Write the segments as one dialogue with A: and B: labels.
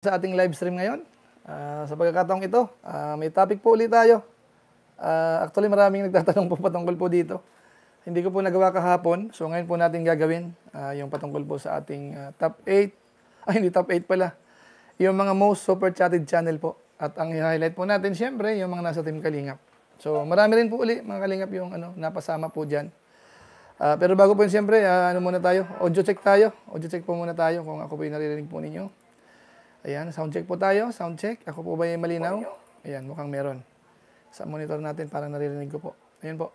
A: sa ating live stream ngayon. Uh, sa pagkakataong ito, uh, may topic po ulit tayo. Uh, actually, maraming nagtatanong po patungkol po dito. Hindi ko po nagawa kahapon, so ngayon po natin gagawin uh, yung patungkol po sa ating uh, top 8. Ay, hindi top 8 pala. Yung mga most super chatted channel po. At ang highlight po natin, siyempre, yung mga nasa Team Kalingap. So, marami rin po uli, mga Kalingap, yung ano, napasama po dyan. Uh, pero bago po yun, siyempre, uh, ano muna tayo? Audio check tayo. Audio check po muna tayo kung ako po yung naririnig po ninyo. Ayan, sound check po tayo. Sound check. Ako po ba yung malinaw? Ayan, mukhang meron. Sa monitor natin, para naririnig ko po. Ayan po.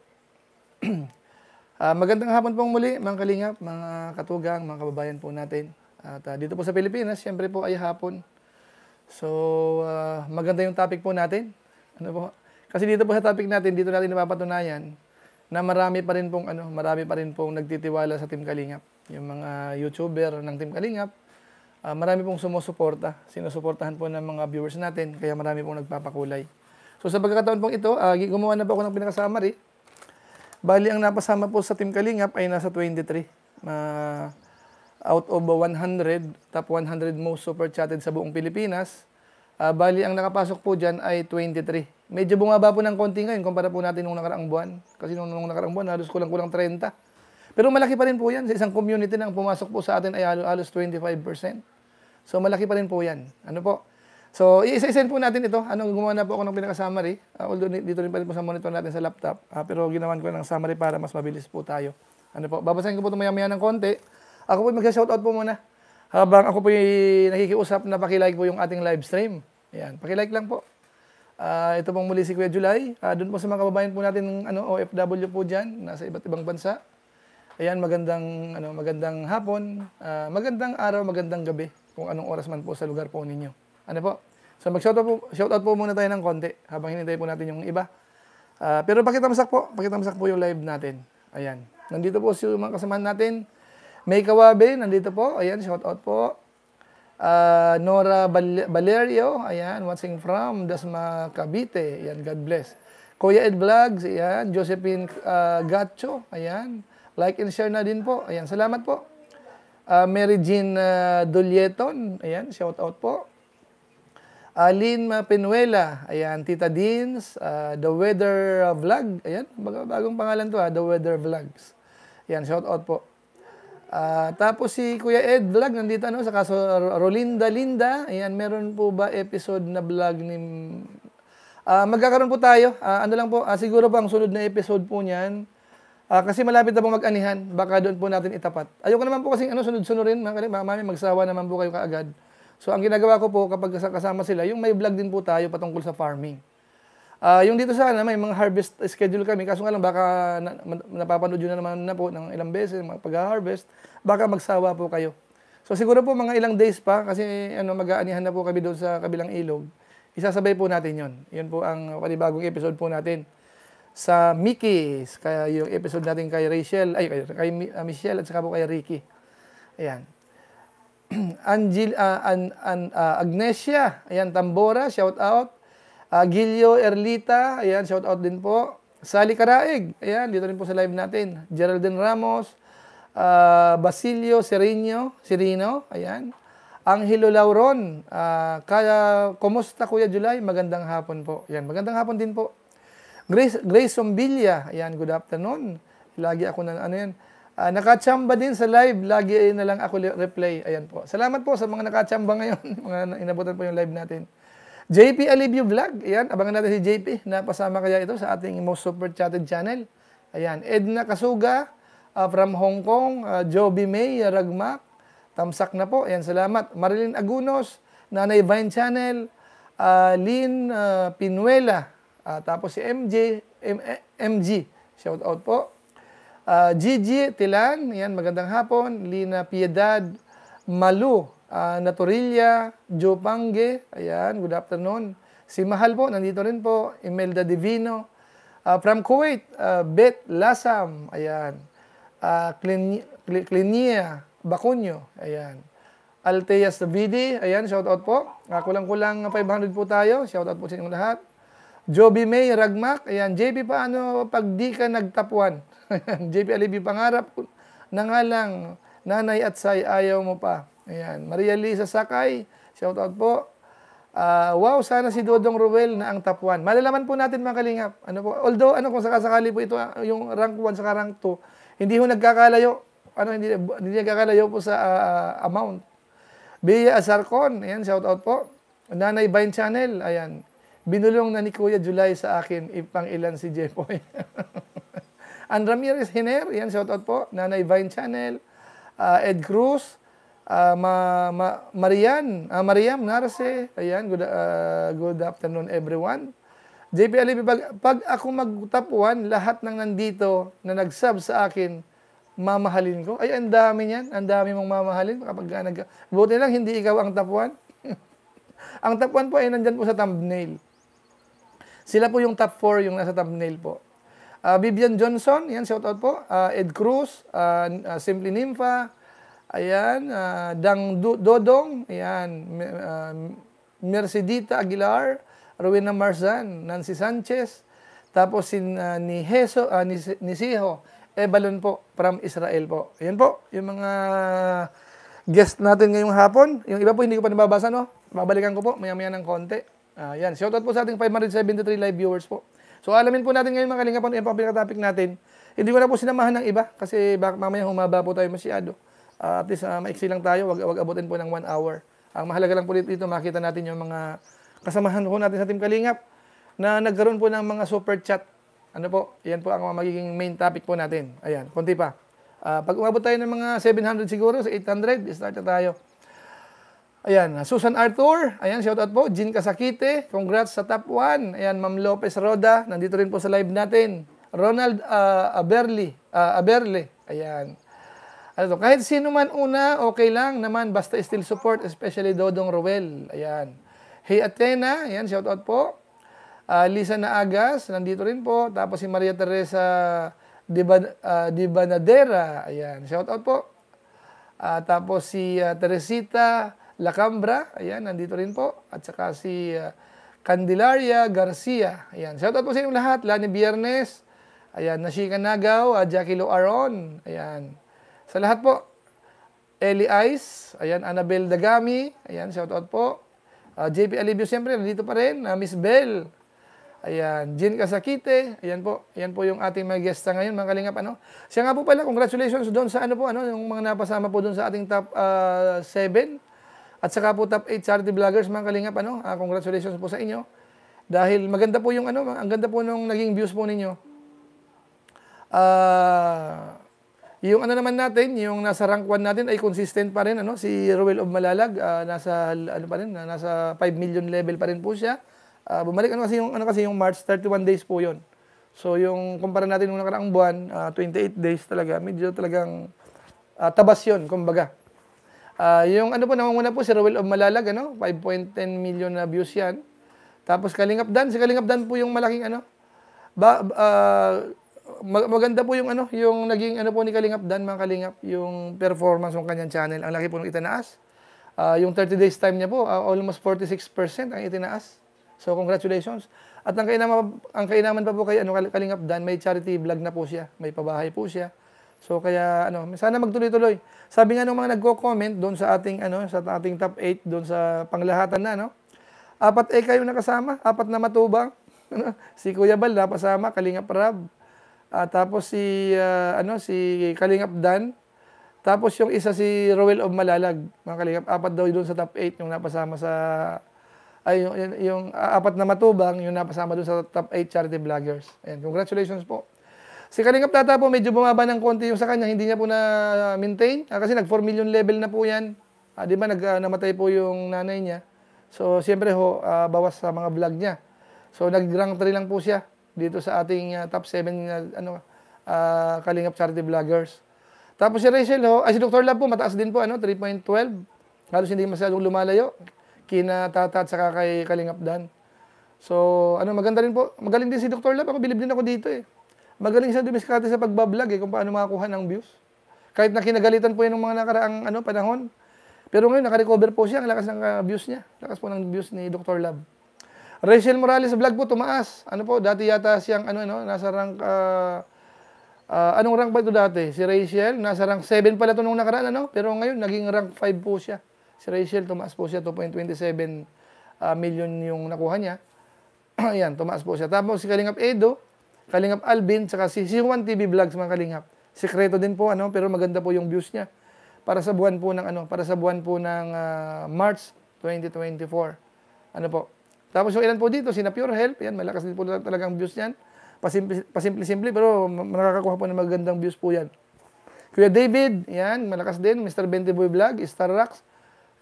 A: uh, magandang hapon po muli, mga kalingap, mga katugang, mga kababayan po natin. At uh, dito po sa Pilipinas, siyempre po ay hapon. So, uh, maganda yung topic po natin. Ano po? Kasi dito po sa topic natin, dito natin napapatunayan na marami pa rin pong, ano, marami pa rin pong nagtitiwala sa Team Kalingap. Yung mga YouTuber ng Team Kalingap, Uh, marami pong sumusuporta, sinusuportahan po ng mga viewers natin, kaya marami pong nagpapakulay. So sa pagkakataon pong ito, uh, gumawa na po ako ng pinakasummary. Bali, ang napasama po sa Team Kalingap ay nasa 23. Uh, out of 100, top 100 most super chatted sa buong Pilipinas, uh, bali ang nakapasok po dyan ay 23. Medyo bumaba po ng konti ngayon kumpara po natin nung nakaraang buwan. Kasi nung, nung nakaraang buwan, halos kulang-kulang 30. Pero malaki pa rin po yan. Sa isang community na ang pumasok po sa atin ay halos 25%. So malaki pa rin po yan. Ano po? So isa-isahin po natin ito. Ano, gumawa na po ako ng pinaka-summary. Uh, although dito rin pa rin po sa monitor natin sa laptop. Uh, pero ginawan ko ng summary para mas mabilis po tayo. Ano po? Babasahin ko po ito maya-maya ng konti. Ako po mag-shoutout po muna. Habang ako po yung nakikiusap na pakilike po yung ating live stream. Ayan, paki-like lang po. Uh, ito pong muli si Kuya July. Uh, doon po sa mga kababayan po natin ng ano, OFW po dyan, nasa iba't ibang bansa. Ayan, magandang, ano, magandang hapon, uh, magandang araw, magandang gabi kung anong oras man po sa lugar po ninyo. Ano po? So mag shout out po, shout out po muna tayo ng konti habang hinintay po natin yung iba. Uh, pero pakitamasak po, pakitamasak po yung live natin. Ayan. Nandito po si mga kasamahan natin. May Kawabe, nandito po. Ayan, out po. Uh, Nora Bal Valerio, ayan, watching from Dasma Cavite. Ayan, God bless. Kuya Ed Vlogs, ayan. Josephine uh, Gacho, ayan. Like and share na din po. Ayan, salamat po. Uh, Mary Jean uh, ah, Dolieton, ayan, shout out po. Uh, Lynn ayan, Tita Deans, uh, The Weather Vlog, ayan, bagong pangalan to ha, The Weather Vlogs. Ayan, shout out po. Uh, tapos si Kuya Ed Vlog, nandito no, sa kaso Rolinda Linda, ayan, meron po ba episode na vlog ni... Uh, magkakaroon po tayo, uh, ano lang po, uh, siguro po ang sunod na episode po niyan, Uh, kasi malapit na pong mag-anihan, baka doon po natin itapat. Ayoko naman po kasi ano, sunod-sunod rin, mga mami, magsawa naman po kayo kaagad. So ang ginagawa ko po kapag kasama sila, yung may vlog din po tayo patungkol sa farming. Uh, yung dito sana, ano, may mga harvest schedule kami. Kaso nga lang, baka na, napapanood yun na naman na po ng ilang beses, mga pag-harvest, baka magsawa po kayo. So siguro po mga ilang days pa, kasi ano, mag-aanihan na po kami doon sa kabilang ilog. Isasabay po natin yon. Yun po ang panibagong episode po natin sa Mickey, kaya yung episode natin kay Rachel, ay kay, kay uh, Michelle at saka po kay Ricky. Ayan. Angel, uh, an, an, uh, Agnesia, ayan, Tambora, shout out. Uh, Gilio Erlita, ayan, shout out din po. Sally Karaig, ayan, dito rin po sa live natin. Geraldine Ramos, uh, Basilio Serino, Serino, ayan. Angelo Lauron, uh, kaya, kumusta Kuya July? Magandang hapon po. Ayan, magandang hapon din po. Grace, Grace Sombilla, ayan, good afternoon. Lagi ako na, ano yan, uh, ah, nakachamba din sa live, lagi ay na lang ako replay. Ayan po. Salamat po sa mga nakachamba ngayon, mga inabutan po yung live natin. JP Alibio Vlog, ayan, abangan natin si JP, napasama kaya ito sa ating most super chatted channel. Ayan, Edna Kasuga, uh, from Hong Kong, uh, Joby May, Ragmak, Tamsak na po. Ayan, salamat. Marilyn Agunos, Nanay Vine Channel, uh, Lynn uh, Pinuela, Uh, tapos si MJ, M MG, eh, shout out po. Uh, ah, Gigi Tilan, yan, magandang hapon. Lina Piedad, Malu, uh, ah, Naturilla, Joe Pange, ayan, good afternoon. Si Mahal po, nandito rin po. Imelda Divino. Uh, from Kuwait, uh, Bet Lasam, ayan. Uh, Clinia, Clinia Bacunyo, ayan. Altea Stabidi, ayan, shout out po. Uh, Kulang-kulang 500 po tayo. Shout out po sa inyong lahat. Joby May Ragmak, ayan. JB, paano pag di ka nagtapuan? JB Alibi, pangarap na lang, nanay at say, ayaw mo pa. Ayan. Maria Lisa Sakay, shout out po. Uh, wow, sana si Dodong Ruel na ang top 1. Malalaman po natin mga kalingap. Ano po, although ano kung sakasakali po ito ah, yung rank 1 sa rank 2, hindi ho nagkakalayo. Ano hindi hindi nagkakalayo po sa uh, amount. Bea Azarcon, ayan shout out po. Nanay Vine Channel, ayan. Binulong na ni Kuya July sa akin, ipang ilan si Jepoy. And Ramirez Hiner, yan shoutout po, Nanay Vine Channel, uh, Ed Cruz, uh, ma, ma, Marian, uh, Mariam Narse, ayan, good, uh, good afternoon everyone. JP Alibi, pag, pag ako magtapuan, lahat ng nandito na nag-sub sa akin, mamahalin ko. Ay, ang dami niyan. Ang dami mong mamahalin kapag nag... Buti lang, hindi ikaw ang tapuan. ang tapuan po ay nandyan po sa thumbnail. Sila po yung top 4 yung nasa thumbnail po. Uh, Vivian Johnson, yan, shout out po. Uh, Ed Cruz, uh, uh, Simply Nympha, ayan, uh, Dang Do Dodong, ayan, uh, Mercedita Aguilar, Rowena Marzan, Nancy Sanchez, tapos si uh, ni Heso, uh, ni, ni Siho, Ebalon po, from Israel po. Ayan po, yung mga guest natin ngayong hapon. Yung iba po hindi ko pa nababasa, no? Babalikan ko po, maya-maya ng konti. Uh, yan, shoutout po sa ating 573 live viewers po. So alamin po natin ngayon mga kalingap, ano yung pinaka-topic natin. Hindi ko na po sinamahan ng iba kasi baka mamaya humaba po tayo masyado. Uh, at least uh, maiksi lang tayo, wag, wag abutin po ng one hour. Ang mahalaga lang po dito, makita natin yung mga kasamahan po natin sa Team Kalingap na nagkaroon po ng mga super chat. Ano po, yan po ang magiging main topic po natin. Ayan, konti pa. Uh, pag umabot tayo ng mga 700 siguro, sa 800, start na tayo. Ayan, ah, Susan Arthur, ayan, shout out po. Jean Kasakite, congrats sa top 1. Ayan, Ma'am Lopez Roda, nandito rin po sa live natin. Ronald uh, Aberli, uh, ah, Aberle, ayan. Ano to, kahit sino man una, okay lang naman, basta still support, especially Dodong Ruel, ayan. Hey Athena, ayan, shout out po. Uh, Lisa Naagas, nandito rin po. Tapos si Maria Teresa Diban, uh, Dibanadera, ayan, shout out po. Uh, tapos si uh, Teresita La Cambra, ayan, nandito rin po. At saka si uh, Candelaria Garcia, ayan. Shoutout po sa inyong lahat, Lani Biernes, ayan, Nashika Nagaw, uh, Jackie Lo Aron, ayan. Sa lahat po, Eli Ice, ayan, Annabel Dagami, ayan, shoutout po. Uh, ah, JP Alibio, siyempre, nandito pa rin, uh, Miss Bell, Ayan, Jean Kasakite. Ayan po. Ayan po yung ating mga guest ngayon, mga kalingap. Ano? Siya nga po pala, congratulations doon sa ano po, ano, yung mga napasama po doon sa ating top 7. Uh, at saka po top 8 charity vloggers mga kalingap, ano, uh, congratulations po sa inyo. Dahil maganda po yung ano, ang ganda po nung naging views po ninyo. Uh, yung ano naman natin, yung nasa rank 1 natin ay consistent pa rin ano, si Ruel of Malalag uh, nasa ano pa rin, nasa 5 million level pa rin po siya. Uh, bumalik ano kasi yung ano kasi yung March 31 days po 'yon. So yung kumpara natin nung nakaraang buwan, uh, 28 days talaga, medyo talagang uh, tabas 'yon kumbaga. Uh, yung ano po, nangunguna po si Ruel of Malalag, ano? 5.10 million na views yan. Tapos Kalingap Dan, si Kalingap Dan po yung malaking ano. Ba, uh, ah, mag maganda po yung ano, yung naging ano po ni Kalingap Dan, mga Kalingap, yung performance ng kanyang channel. Ang laki po ng itinaas. Uh, yung 30 days time niya po, uh, almost 46% ang itinaas. So congratulations. At ang kainaman, ang kainaman pa po kay ano, Kalingap Dan, may charity vlog na po siya. May pabahay po siya. So kaya ano, sana magtuloy-tuloy. Sabi nga ng mga nagko-comment doon sa ating ano, sa ating top 8 doon sa panglahatan na no. Apat eh kayo nakasama, apat na matubang. Ano? si Kuya Bal napasama, Kalingap Rab. Uh, tapos si uh, ano si Kalingap Dan. Tapos yung isa si Roel of Malalag, mga Kalingap, apat daw doon sa top 8 yung napasama sa ay yung, yung, yung ah, apat na matubang yung napasama doon sa top 8 charity vloggers. And congratulations po. Si Kalingap Tata po, medyo bumaba ng konti yung sa kanya. Hindi niya po na-maintain. Ah, kasi nag-4 million level na po yan. Ah, di ba, nag, ah, namatay po yung nanay niya. So, siyempre ho, ah, bawas sa mga vlog niya. So, nag-rank 3 lang po siya dito sa ating ah, top 7 na ah, ano, ah, Kalingap Charity Vloggers. Tapos si Rachel ho, ay si Dr. Lab po, mataas din po, ano, 3.12. Halos hindi masyadong lumalayo. Kina Tata at saka kay Kalingap Dan. So, ano, maganda rin po. Magaling din si Dr. Lab. Ako, bilib din ako dito eh. Magaling siya dumiskarte sa pagbablog eh, kung paano makakuha ng views. Kahit na kinagalitan po yan ng mga nakaraang ano, panahon. Pero ngayon, nakarecover po siya. Ang lakas ng uh, views niya. Lakas po ng views ni Dr. Love. Rachel Morales vlog po, tumaas. Ano po, dati yata siyang, ano, ano, nasa rank, uh, uh, anong rank ba ito dati? Si Rachel, nasa rank 7 pala ito nung nakaraan, ano? Pero ngayon, naging rank 5 po siya. Si Rachel, tumaas po siya, 2.27 uh, million yung nakuha niya. Ayan, tumaas po siya. Tapos si Kalingap Edo, Kalingap Alvin, tsaka si, si Juan TV Vlogs mga kalingap. Sekreto din po, ano, pero maganda po yung views niya. Para sa buwan po ng, ano, para sa buwan po ng uh, March 2024. Ano po. Tapos yung ilan po dito, sina Pure Health, yan, malakas din po talagang views niyan. Pasimple-simple, pero nakakakuha po ng magandang views po yan. Kuya David, yan, malakas din. Mr. Bentiboy Vlog, Star Rocks.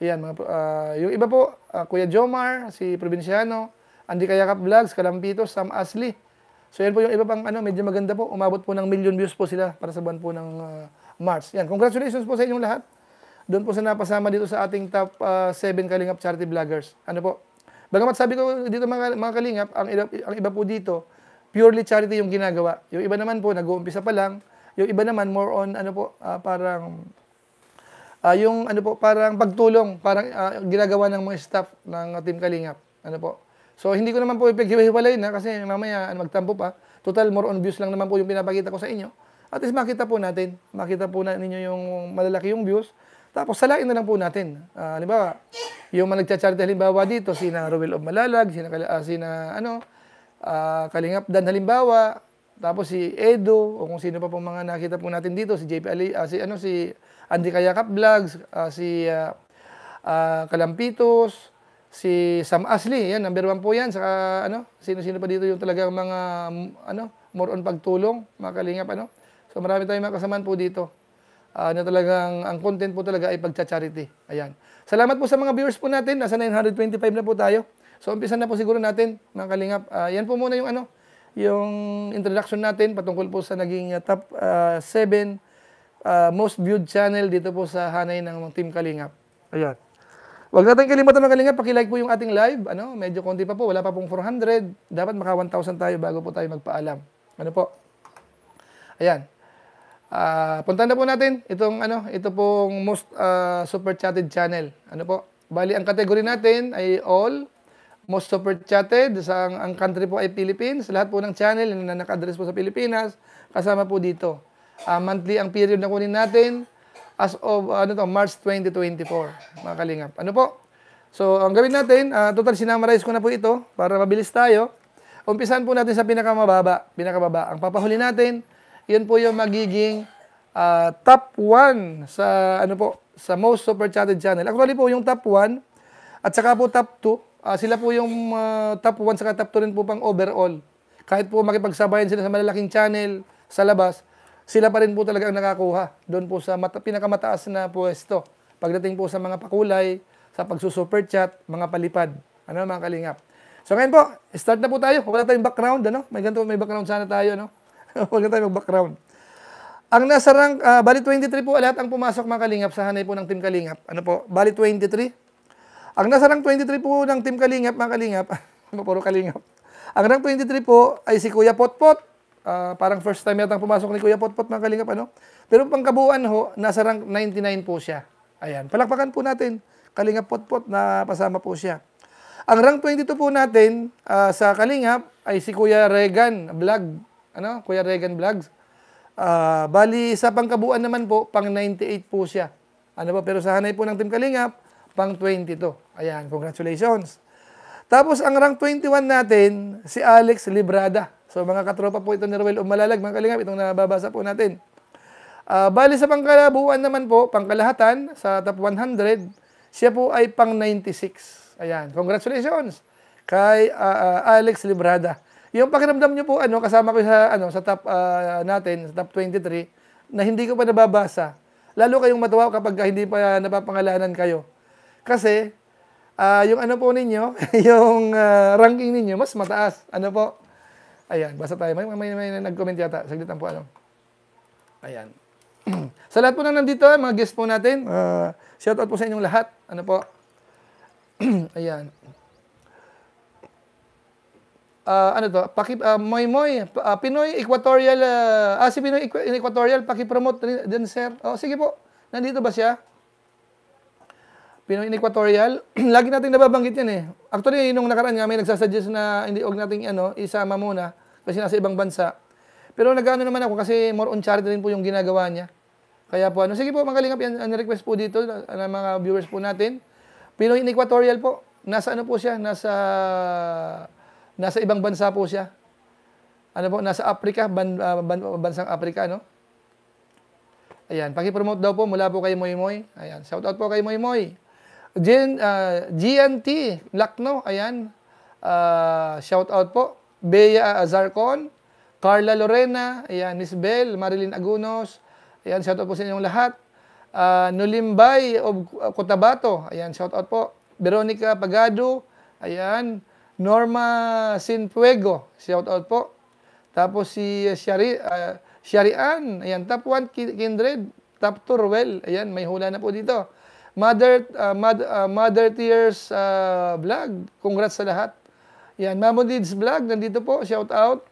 A: Yan, mga, uh, yung iba po, uh, Kuya Jomar, si Provinciano, Andy Kayakap Vlogs, Kalampito, Sam Asli, So yan po yung iba pang ano, medyo maganda po. Umabot po ng million views po sila para sa buwan po ng uh, March. Yan, congratulations po sa inyong lahat. Doon po sa napasama dito sa ating top 7 uh, ah, Kalingap Charity Vloggers. Ano po? Bagamat sabi ko dito mga, mga Kalingap, ang iba, ang iba po dito, purely charity yung ginagawa. Yung iba naman po, nag-uumpisa pa lang. Yung iba naman, more on, ano po, uh, parang, uh, yung, ano po, parang pagtulong, parang uh, ginagawa ng mga staff ng uh, Team Kalingap. Ano po, So, hindi ko naman po ipaghiwa-hiwalay na kasi mamaya ano, magtampo pa. Total, more on views lang naman po yung pinapakita ko sa inyo. At least makita po natin. Makita po na ninyo yung malalaki yung views. Tapos salain na lang po natin. Uh, halimbawa, yung mga nagcha-charity halimbawa dito, sina Ruel of Malalag, sina, uh, ah, sina ano, uh, Kalingap Dan halimbawa, tapos si Edo, o kung sino pa po mga nakita po natin dito, si JP Ali, uh, si, ano, si Andy Kayakap Vlogs, uh, si uh, uh, Kalampitos, si Sam Asli, yan, number one po yan. Saka, ano, sino-sino pa dito yung talagang mga, ano, more on pagtulong, mga kalingap, ano. So, marami tayong mga kasamaan po dito. Uh, na talagang, ang content po talaga ay pagcha-charity. Ayan. Salamat po sa mga viewers po natin. Nasa 925 na po tayo. So, umpisan na po siguro natin, mga kalingap. Uh, yan po muna yung, ano, yung introduction natin patungkol po sa naging uh, top 7 uh, uh, most viewed channel dito po sa hanay ng Team Kalingap. Ayan. Huwag natin kalimutan mga kalinga, pakilike po yung ating live. Ano, medyo konti pa po, wala pa pong 400. Dapat maka 1,000 tayo bago po tayo magpaalam. Ano po? Ayan. Uh, ah, punta na po natin itong ano, ito pong most uh, super chatted channel. Ano po? Bali, ang category natin ay all most super chatted. Sa ang, ang country po ay Philippines. Lahat po ng channel na naka-address po sa Pilipinas, kasama po dito. Uh, monthly ang period na kunin natin as of ano to, March 2024, mga kalingap. Ano po? So, ang gawin natin, uh, total sinamarize ko na po ito para mabilis tayo. Umpisan po natin sa pinakamababa, pinakamababa. Ang papahuli natin, yun po yung magiging uh, top 1 sa ano po, sa most super chatted channel. Actually po, yung top 1 at saka po top 2, uh, ah, sila po yung uh, top 1 saka top 2 rin po pang overall. Kahit po makipagsabayan sila sa malalaking channel sa labas, sila pa rin po talaga ang nakakuha doon po sa mata, pinakamataas na pwesto. Pagdating po sa mga pakulay, sa pagsusuper chat, mga palipad. Ano mga kalingap. So ngayon po, start na po tayo. Wala tayong background, ano? May ganito, may background sana tayo, no? Huwag na tayo mag-background. Ang nasa rank, uh, bali 23 po, lahat ang pumasok mga kalingap sa hanay po ng Team Kalingap. Ano po, bali 23. Ang nasa rank 23 po ng Team Kalingap, mga kalingap, ano puro kalingap. Ang rank 23 po ay si Kuya Potpot uh, parang first time yata pumasok ni Kuya Potpot mga kalingap, ano? Pero pangkabuuan ho, nasa rank 99 po siya. Ayan, palakpakan po natin. Kalingap Potpot na pasama po siya. Ang rank 22 po natin uh, sa Kalingap ay si Kuya Regan Vlog. Ano? Kuya Regan Vlogs. Uh, bali, sa pangkabuuan naman po, pang 98 po siya. Ano ba? Pero sa hanay po ng Team Kalingap, pang 22. Ayan, congratulations. Tapos ang rank 21 natin, si Alex Librada. So mga katropa po ito ni Ruel Umalalag, mga kalingap, itong nababasa po natin. Uh, bali sa pangkalabuan naman po, pangkalahatan, sa top 100, siya po ay pang 96. Ayan, congratulations kay uh, Alex Librada. Yung pakiramdam niyo po, ano, kasama ko sa, ano, sa top uh, natin, sa top 23, na hindi ko pa nababasa. Lalo kayong matuwa kapag hindi pa napapangalanan kayo. Kasi, uh, yung ano po ninyo, yung uh, ranking ninyo, mas mataas. Ano po? Ayan, basta tayo. May, may, may nag-comment yata. Saglitan po, ano. Ayan. sa lahat po na nandito, eh, mga guests po natin, uh, ah, shout out po sa inyong lahat. Ano po? Ayan. Uh, ano to? Paki, uh, Moy Moy, uh, Pinoy Equatorial, uh, ah, si Pinoy Equatorial, paki-promote din, sir. Oh, sige po. Nandito ba siya? Pinoy Equatorial, lagi natin nababanggit yan eh. Actually, nung nakaraan nga, may nagsasuggest na hindi, huwag nating ano, isama muna kasi nasa ibang bansa. Pero nagano naman ako kasi more on charity din po yung ginagawa niya. Kaya po ano, sige po mga kalingap, yan, request po dito ah, ng mga viewers po natin. Pinoy in Equatorial po, nasa ano po siya, nasa, nasa ibang bansa po siya. Ano po, nasa Africa, ban, uh, ban, bansang Africa, no? Ayan, paki-promote daw po mula po kay Moy Moy. Ayan, shout out po kay Moy Moy. Gen, uh, ah, GNT, Lakno, ayan. Uh, shout out po. Bea Azarcon, Carla Lorena, ayan, Miss Nisbel, Marilyn Agunos, ayan, shout out po sa inyong lahat. Uh, Nulimbay of Cotabato, ayan, shout out po. Veronica Pagado, ayan, Norma Sinfuego, shout out po. Tapos si Shari, uh, ah, Sharian, ayan, top 1 kindred, top 2 Ruel, ayan, may hula na po dito. Mother, uh, mother, uh, mother Tears uh, Vlog, congrats sa lahat. Yan, Mamodids Vlog, nandito po, shout out.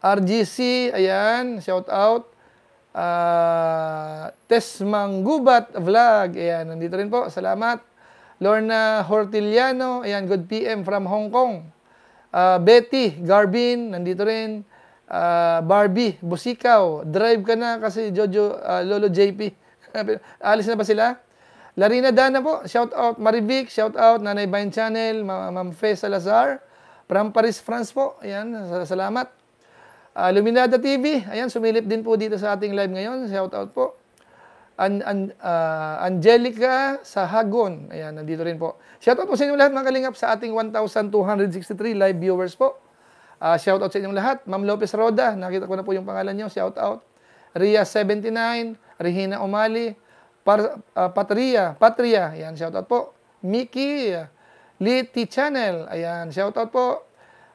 A: RGC, ayan, shout out. Uh, ah, Tesmanggubat Vlog, ayan, nandito rin po, salamat. Lorna Hortiliano, ayan, good PM from Hong Kong. Uh, Betty Garbin, nandito rin. Uh, Barbie Busikaw, drive ka na kasi Jojo, uh, Lolo JP. Alis na ba sila? Larina Dana po, shout out. Marivic, shout out. Nanay Vine Channel, Ma'am Faye Salazar. From Paris, France po. Ayan, salamat. Uh, Luminada TV, ayan, sumilip din po dito sa ating live ngayon. Shout out po. An, an, uh, Angelica Sahagon. Ayan, nandito rin po. Shout out po sa inyong lahat mga kalingap sa ating 1,263 live viewers po. Uh, shout out sa inyong lahat. Ma'am Lopez Roda, nakita ko na po yung pangalan niyo. Shout out. Ria79, Rihina Umali, Par, uh, Patria, Patria, ayan, shoutout po. Mickey, Liti Channel, ayan, shoutout po.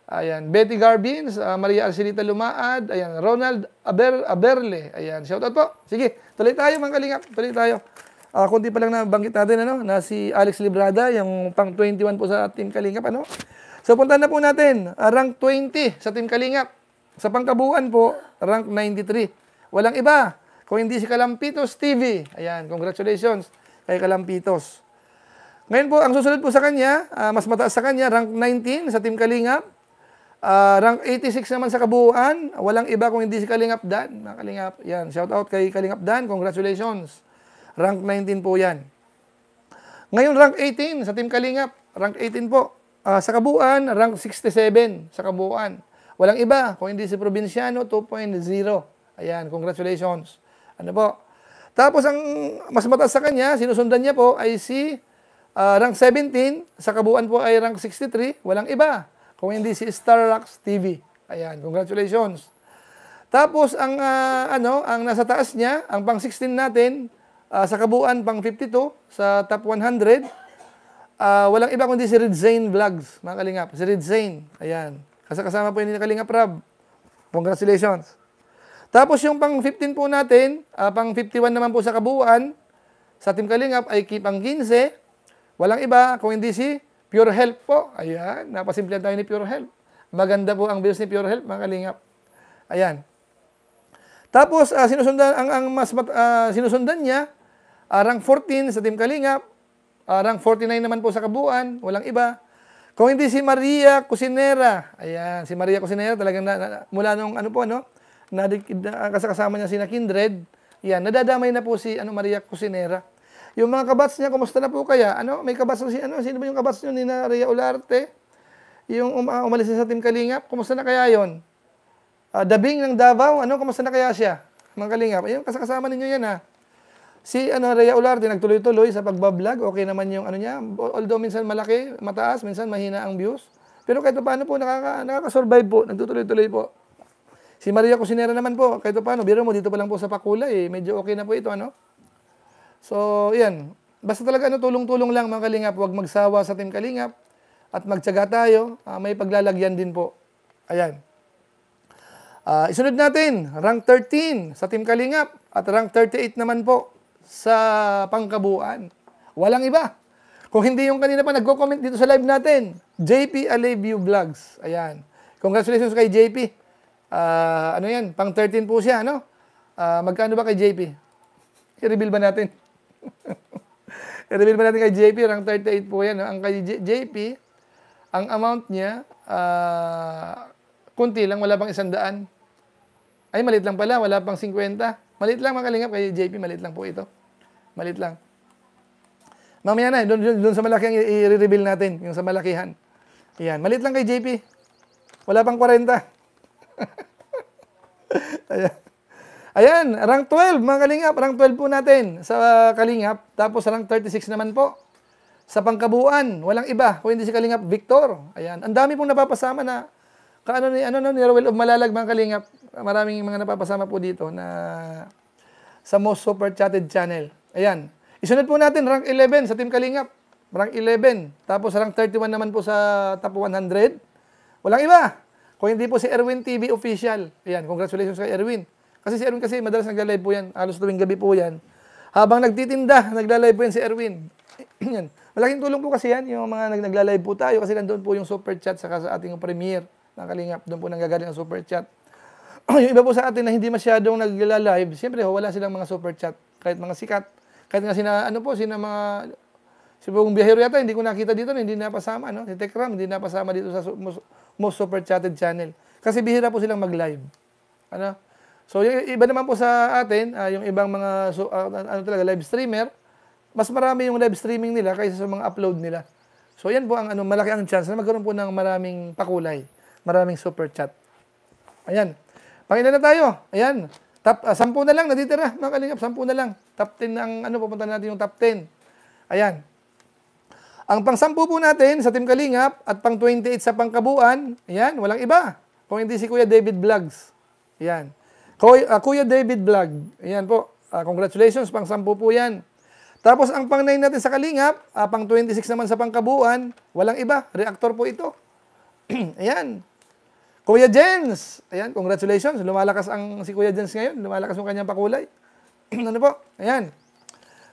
A: Ayan, Betty Garbins, uh, Maria Arcelita Lumaad, ayan, Ronald Aber, Aberle, ayan, shoutout po. Sige, tuloy tayo mga kalinga, tuloy tayo. Uh, ah, kunti pa lang na banggit natin, ano, na si Alex Librada, yung pang 21 po sa Team Kalingap, ano. So, punta na po natin, uh, rank 20 sa Team Kalingap. Sa pangkabuan po, rank 93. Walang iba, kung hindi si Kalampitos TV, ayan, congratulations kay Kalampitos. Ngayon po, ang susunod po sa kanya, uh, mas mataas sa kanya, rank 19 sa Team Kalingap. Uh, rank 86 naman sa kabuuan. Walang iba kung hindi si Kalingap Dan. Mga Kalingap, yan. Shout out kay Kalingap Dan. Congratulations. Rank 19 po yan. Ngayon, rank 18 sa Team Kalingap. Rank 18 po. Uh, sa kabuuan, rank 67 sa kabuuan. Walang iba kung hindi si Provinciano 2.0. Ayan, congratulations. Ano po? Tapos ang mas mataas sa kanya, sinusundan niya po ay si uh, rank 17, sa kabuuan po ay rank 63, walang iba. Kung hindi si Starlux TV. Ayan, congratulations. Tapos ang uh, ano, ang nasa taas niya, ang pang 16 natin, uh, sa kabuuan pang 52 sa top 100. Uh, walang iba kundi si Red Zane Vlogs, mga kalingap. Si Red Zane, ayan. Kasama po yun ni Kalingap Rab. Congratulations. Tapos yung pang 15 po natin, uh, pang 51 naman po sa kabuuan, sa Team Kalingap ay keep ang 15. Walang iba kung hindi si Pure Health po. Ayan, napasimple tayo ni Pure Health. Maganda po ang bills ni Pure Health, mga Kalingap. Ayan. Tapos uh, sinusundan ang ang mas uh, sinusundan niya uh, rank 14 sa Team Kalingap, uh, rank 49 naman po sa kabuuan, walang iba. Kung hindi si Maria Cusinera, ayan, si Maria Cusinera talagang na, na, mula nung ano po, no? na, na kasama niya si na Kindred. Yan, nadadamay na po si ano, Maria Cusinera. Yung mga kabats niya, kumusta na po kaya? Ano, may kabats si ano, sino ba yung kabats niyo ni Maria Olarte? Yung um, uh, umalis sa Team Kalingap, kumusta na kaya yon? Uh, ah, dabing ng Davao, ano, kumusta na kaya siya? Mga Kalingap, ayun, kasama ninyo yan ha. Si ano, Rhea Olarte, nagtuloy-tuloy sa pagbablog. Okay naman yung ano niya. Although minsan malaki, mataas, minsan mahina ang views. Pero kahit paano po, nakaka, nakakasurvive po. Nagtutuloy-tuloy po. Si Maria Cusinera naman po, kahit paano, biro mo, dito pa lang po sa Pakula, eh, medyo okay na po ito, ano? So, yan. Basta talaga, ano, tulong-tulong lang mga Kalingap, huwag magsawa sa Team Kalingap at magtsaga tayo, uh, may paglalagyan din po. Ayan. Uh, isunod natin, rank 13 sa Team Kalingap at rank 38 naman po sa pangkabuan. Walang iba. Kung hindi yung kanina pa, nagko-comment dito sa live natin. JP I View Vlogs. Ayan. Congratulations kay JP. Uh, ano yan? Pang 13 po siya, ano? Uh, magkano ba kay JP? I-reveal ba natin? I-reveal ba natin kay JP? Rang 38 po yan. No? Ang kay JP, ang amount niya, uh, kunti lang, wala pang isang daan. Ay, malit lang pala, wala pang 50. Malit lang, makalingap kay JP, malit lang po ito. Malit lang. Mamaya na, doon, doon, doon sa malaki ang i-reveal natin, yung sa malakihan. Yan, malit lang kay JP. Wala pang 40. Ayan. Ayan, rank 12, mga kalingap. Rank 12 po natin sa kalingap. Tapos rank 36 naman po. Sa pangkabuan, walang iba. Kung hindi si kalingap, Victor. Ayan, ang dami pong napapasama na kaano ni ano no ni Rowell of Malalag mga kalingap. Maraming mga napapasama po dito na sa most super chatted channel. Ayan. Isunod po natin rank 11 sa Team Kalingap. Rank 11. Tapos rank 31 naman po sa top 100. Walang iba. Kung hindi po si Erwin TV official, ayan, congratulations kay Erwin. Kasi si Erwin kasi madalas nagla-live po yan, halos tuwing gabi po yan. Habang nagtitinda, nagla-live po yan si Erwin. yan. Malaking tulong po kasi yan, yung mga nagla-live po tayo kasi nandoon po yung super chat saka sa ating premiere ng Kalingap, doon po nanggagaling ang super chat. yung iba po sa atin na hindi masyadong nagla-live, siyempre wala silang mga super chat, kahit mga sikat. Kahit nga sina, ano po, sina mga Si Bong Biyahero yata, hindi ko nakita dito, hindi napasama, no? Si Tekram, hindi napasama dito sa most super chatted channel. Kasi bihira po silang mag-live. Ano? So, yung iba naman po sa atin, uh, yung ibang mga so, uh, ano talaga, live streamer, mas marami yung live streaming nila kaysa sa mga upload nila. So, yan po ang ano, malaki ang chance na magkaroon po ng maraming pakulay, maraming super chat. Ayan. Pakinggan na tayo. Ayan. Top, uh, 10 na lang, natitira, mga kalingap, 10 na lang. Top 10 ang ano, pupunta natin yung top 10. Ayan. Ang pang-sampu po natin sa Team Kalingap at pang-28 sa pangkabuan, ayan, walang iba. Kung hindi si Kuya David Vlogs. Ayan. Kuya, uh, Kuya David Vlog. Ayan po. Uh, congratulations, pang-sampu po yan. Tapos ang pang-9 natin sa Kalingap, uh, ah, pang-26 naman sa pangkabuan, walang iba. Reactor po ito. ayan. Kuya Jens. Ayan, congratulations. Lumalakas ang si Kuya Jens ngayon. Lumalakas ang kanyang pakulay. ano po? Ayan.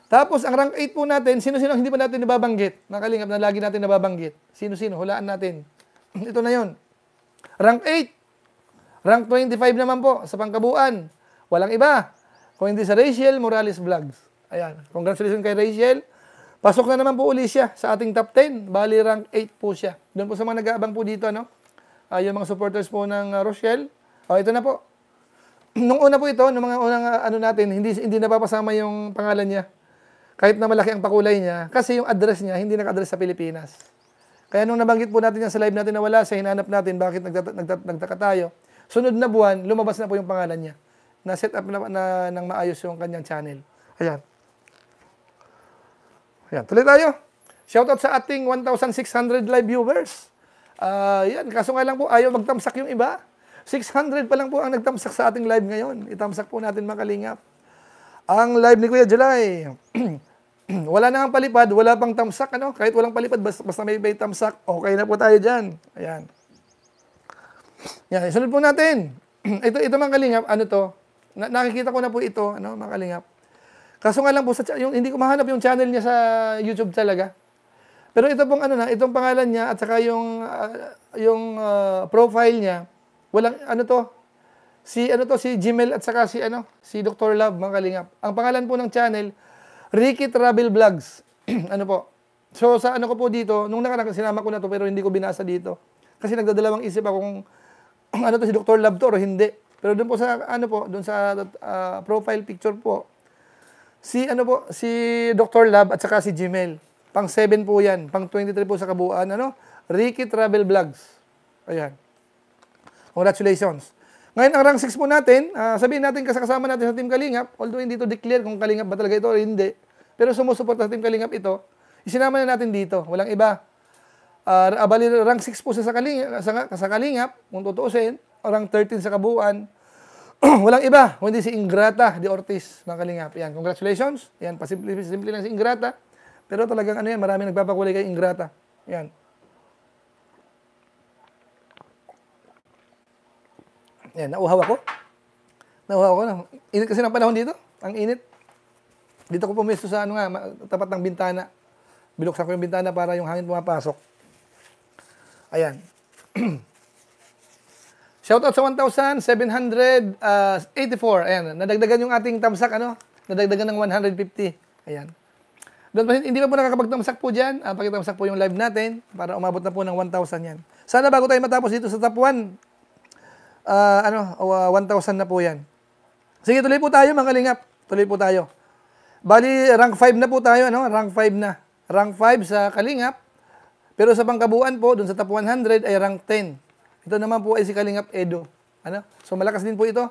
A: Tapos, ang rank 8 po natin, sino-sino hindi pa natin nababanggit? Nakalingap na lagi natin nababanggit. Sino-sino, hulaan natin. Ito na yon. Rank 8. Rank 25 naman po sa pangkabuan. Walang iba. Kung hindi sa Rachel Morales Vlogs. Ayan. Congratulations kay Rachel. Pasok na naman po uli siya sa ating top 10. Bali, rank 8 po siya. Doon po sa mga nag-aabang po dito, ano? Uh, yung mga supporters po ng uh, Rochelle. Oh, ito na po. Nung una po ito, nung mga unang uh, ano natin, hindi hindi napapasama yung pangalan niya kahit na malaki ang pakulay niya, kasi yung address niya, hindi naka-address sa Pilipinas. Kaya nung nabanggit po natin yan sa live natin na wala sa hinanap natin bakit nagtata- nagtaka tayo. Sunod na buwan, lumabas na po yung pangalan niya. Na-set up na, na ng maayos yung kanyang channel. Ayan. Ayan, tuloy tayo. Shoutout sa ating 1,600 live viewers. Uh, yan, kaso nga lang po, ayaw magtamsak yung iba. 600 pa lang po ang nagtamsak sa ating live ngayon. Itamsak po natin makalingap. Ang live ni Kuya July. wala na ang palipad, wala pang tamsak, ano? Kahit walang palipad, basta, basta may, may tamsak, okay na po tayo dyan. Ayan. Yan, isunod po natin. ito, ito mga kalingap, ano to? Na, nakikita ko na po ito, ano, mga kalingap. Kaso nga lang po, sa, yung, hindi ko mahanap yung channel niya sa YouTube talaga. Pero ito pong ano na, itong pangalan niya at saka yung, uh, yung uh, profile niya, walang, ano to, si ano to si Jimel at saka si ano si Dr. Love mga kalingap. Ang pangalan po ng channel Ricky Travel Vlogs. ano po? So sa ano ko po dito, nung nakaraang sinama ko na to pero hindi ko binasa dito. Kasi nagdadalawang isip ako kung ano to si Dr. Love to or hindi. Pero doon po sa ano po, doon sa uh, profile picture po si ano po, si Dr. Love at saka si Gmail. Pang 7 po 'yan, pang 23 po sa kabuuan ano? Ricky Travel Vlogs. Ayan. Congratulations. Ngayon, ang rank 6 po natin, uh, sabihin natin kasama natin sa Team Kalingap, although hindi to declare kung Kalingap ba talaga ito o hindi, pero sumusuporta sa Team Kalingap ito, isinama na natin dito. Walang iba. Uh, ah, abali, rank 6 po siya sa Kalingap, sa, sa Kalingap kung tutuusin, o rank 13 sa kabuuan. Walang iba, hindi si Ingrata de Ortiz ng Kalingap. Yan, congratulations. Yan, pasimple simple lang si Ingrata. Pero talagang ano yan, marami nagpapakulay kay Ingrata. Yan. Yan, nauhaw ako. Nauhaw ako. Init kasi ng panahon dito. Ang init. Dito ko pumisto sa ano nga, tapat ng bintana. Binuksan ko yung bintana para yung hangin pumapasok. Ayan. Shoutout sa 1,784. Ah, Ayan, nadagdagan yung ating tamsak, ano? Nadagdagan ng 150. Ayan. Doon pa hindi pa po nakakapagtamsak po dyan. Uh, ah, pakitamsak po yung live natin para umabot na po ng 1,000 yan. Sana bago tayo matapos dito sa top 1, uh, ano, uh, ah, 1,000 na po yan. Sige, tuloy po tayo mga kalingap. Tuloy po tayo. Bali, rank 5 na po tayo, ano? Rank 5 na. Rank 5 sa kalingap. Pero sa pangkabuan po, dun sa top 100 ay rank 10. Ito naman po ay si Kalingap Edo. Ano? So malakas din po ito.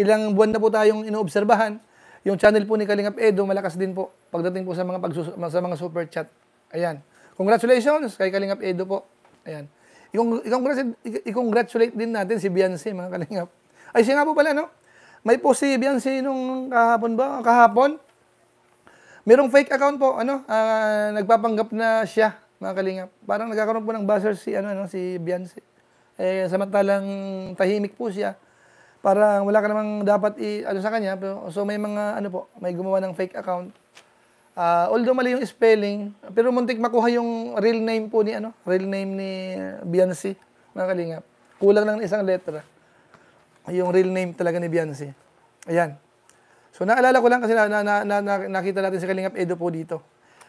A: Ilang buwan na po tayong inoobserbahan. Yung channel po ni Kalingap Edo, malakas din po pagdating po sa mga, pagsus- sa mga super chat. Ayan. Congratulations kay Kalingap Edo po. Ayan. I-congratulate din natin si Beyonce, mga kalingap. Ay, siya nga po pala, no? May po si Beyonce nung kahapon ba? Kahapon? Merong fake account po, ano? Uh, nagpapanggap na siya, mga kalingap. Parang nagkakaroon po ng buzzer si, ano, ano, si Beyonce. Eh, samantalang tahimik po siya. Parang wala ka namang dapat i, ano sa kanya. Pero, so, may mga, ano po, may gumawa ng fake account Uh, although mali yung spelling, pero muntik makuha yung real name po ni ano, real name ni Biancy, mga kalingap. Kulang lang ng isang letra. Yung real name talaga ni Biancy. Ayan. So naalala ko lang kasi na, na, na, na, nakita natin si Kalingap Edo po dito.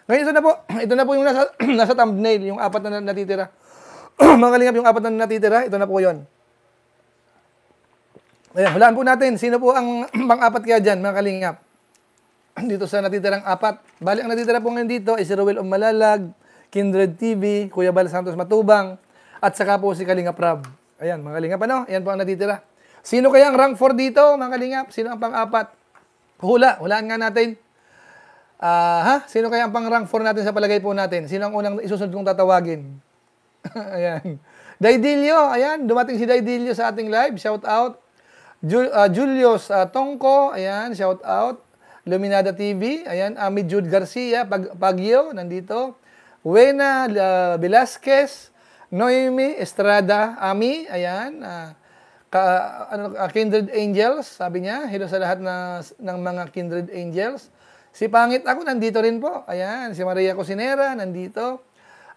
A: Ngayon ito na po, ito na po yung nasa, nasa thumbnail, yung apat na natitira. mga kalingap, yung apat na natitira, ito na po yon. Ayan, hulaan po natin, sino po ang pang-apat kaya dyan, mga kalingap? dito sa natitirang apat. Bali, ang natitira po ngayon dito ay si Ruel Umalalag, Kindred TV, Kuya Bal Santos Matubang, at saka po si Kalinga Prab. Ayan, mga Kalingap, ano? Ayan po ang natitira. Sino kaya ang rank 4 dito, mga Kalingap? Sino ang pang-apat? Hula, hulaan nga natin. Uh, ha? Sino kaya ang pang rank 4 natin sa palagay po natin? Sino ang unang isusunod kong tatawagin? ayan. Daidilio, ayan. Dumating si Daidilio sa ating live. Shout out. Jul- uh, ah, Julius uh, Tongko, ayan. Shout out. Luminada TV, ayan, Ami Jude Garcia, Pag Pagyo, nandito. Wena uh, Velasquez, Noemi Estrada, Ami, ayan, uh, ano, uh, Kindred Angels, sabi niya, hello sa lahat na, ng mga Kindred Angels. Si Pangit ako, nandito rin po. Ayan, si Maria Cosinera, nandito.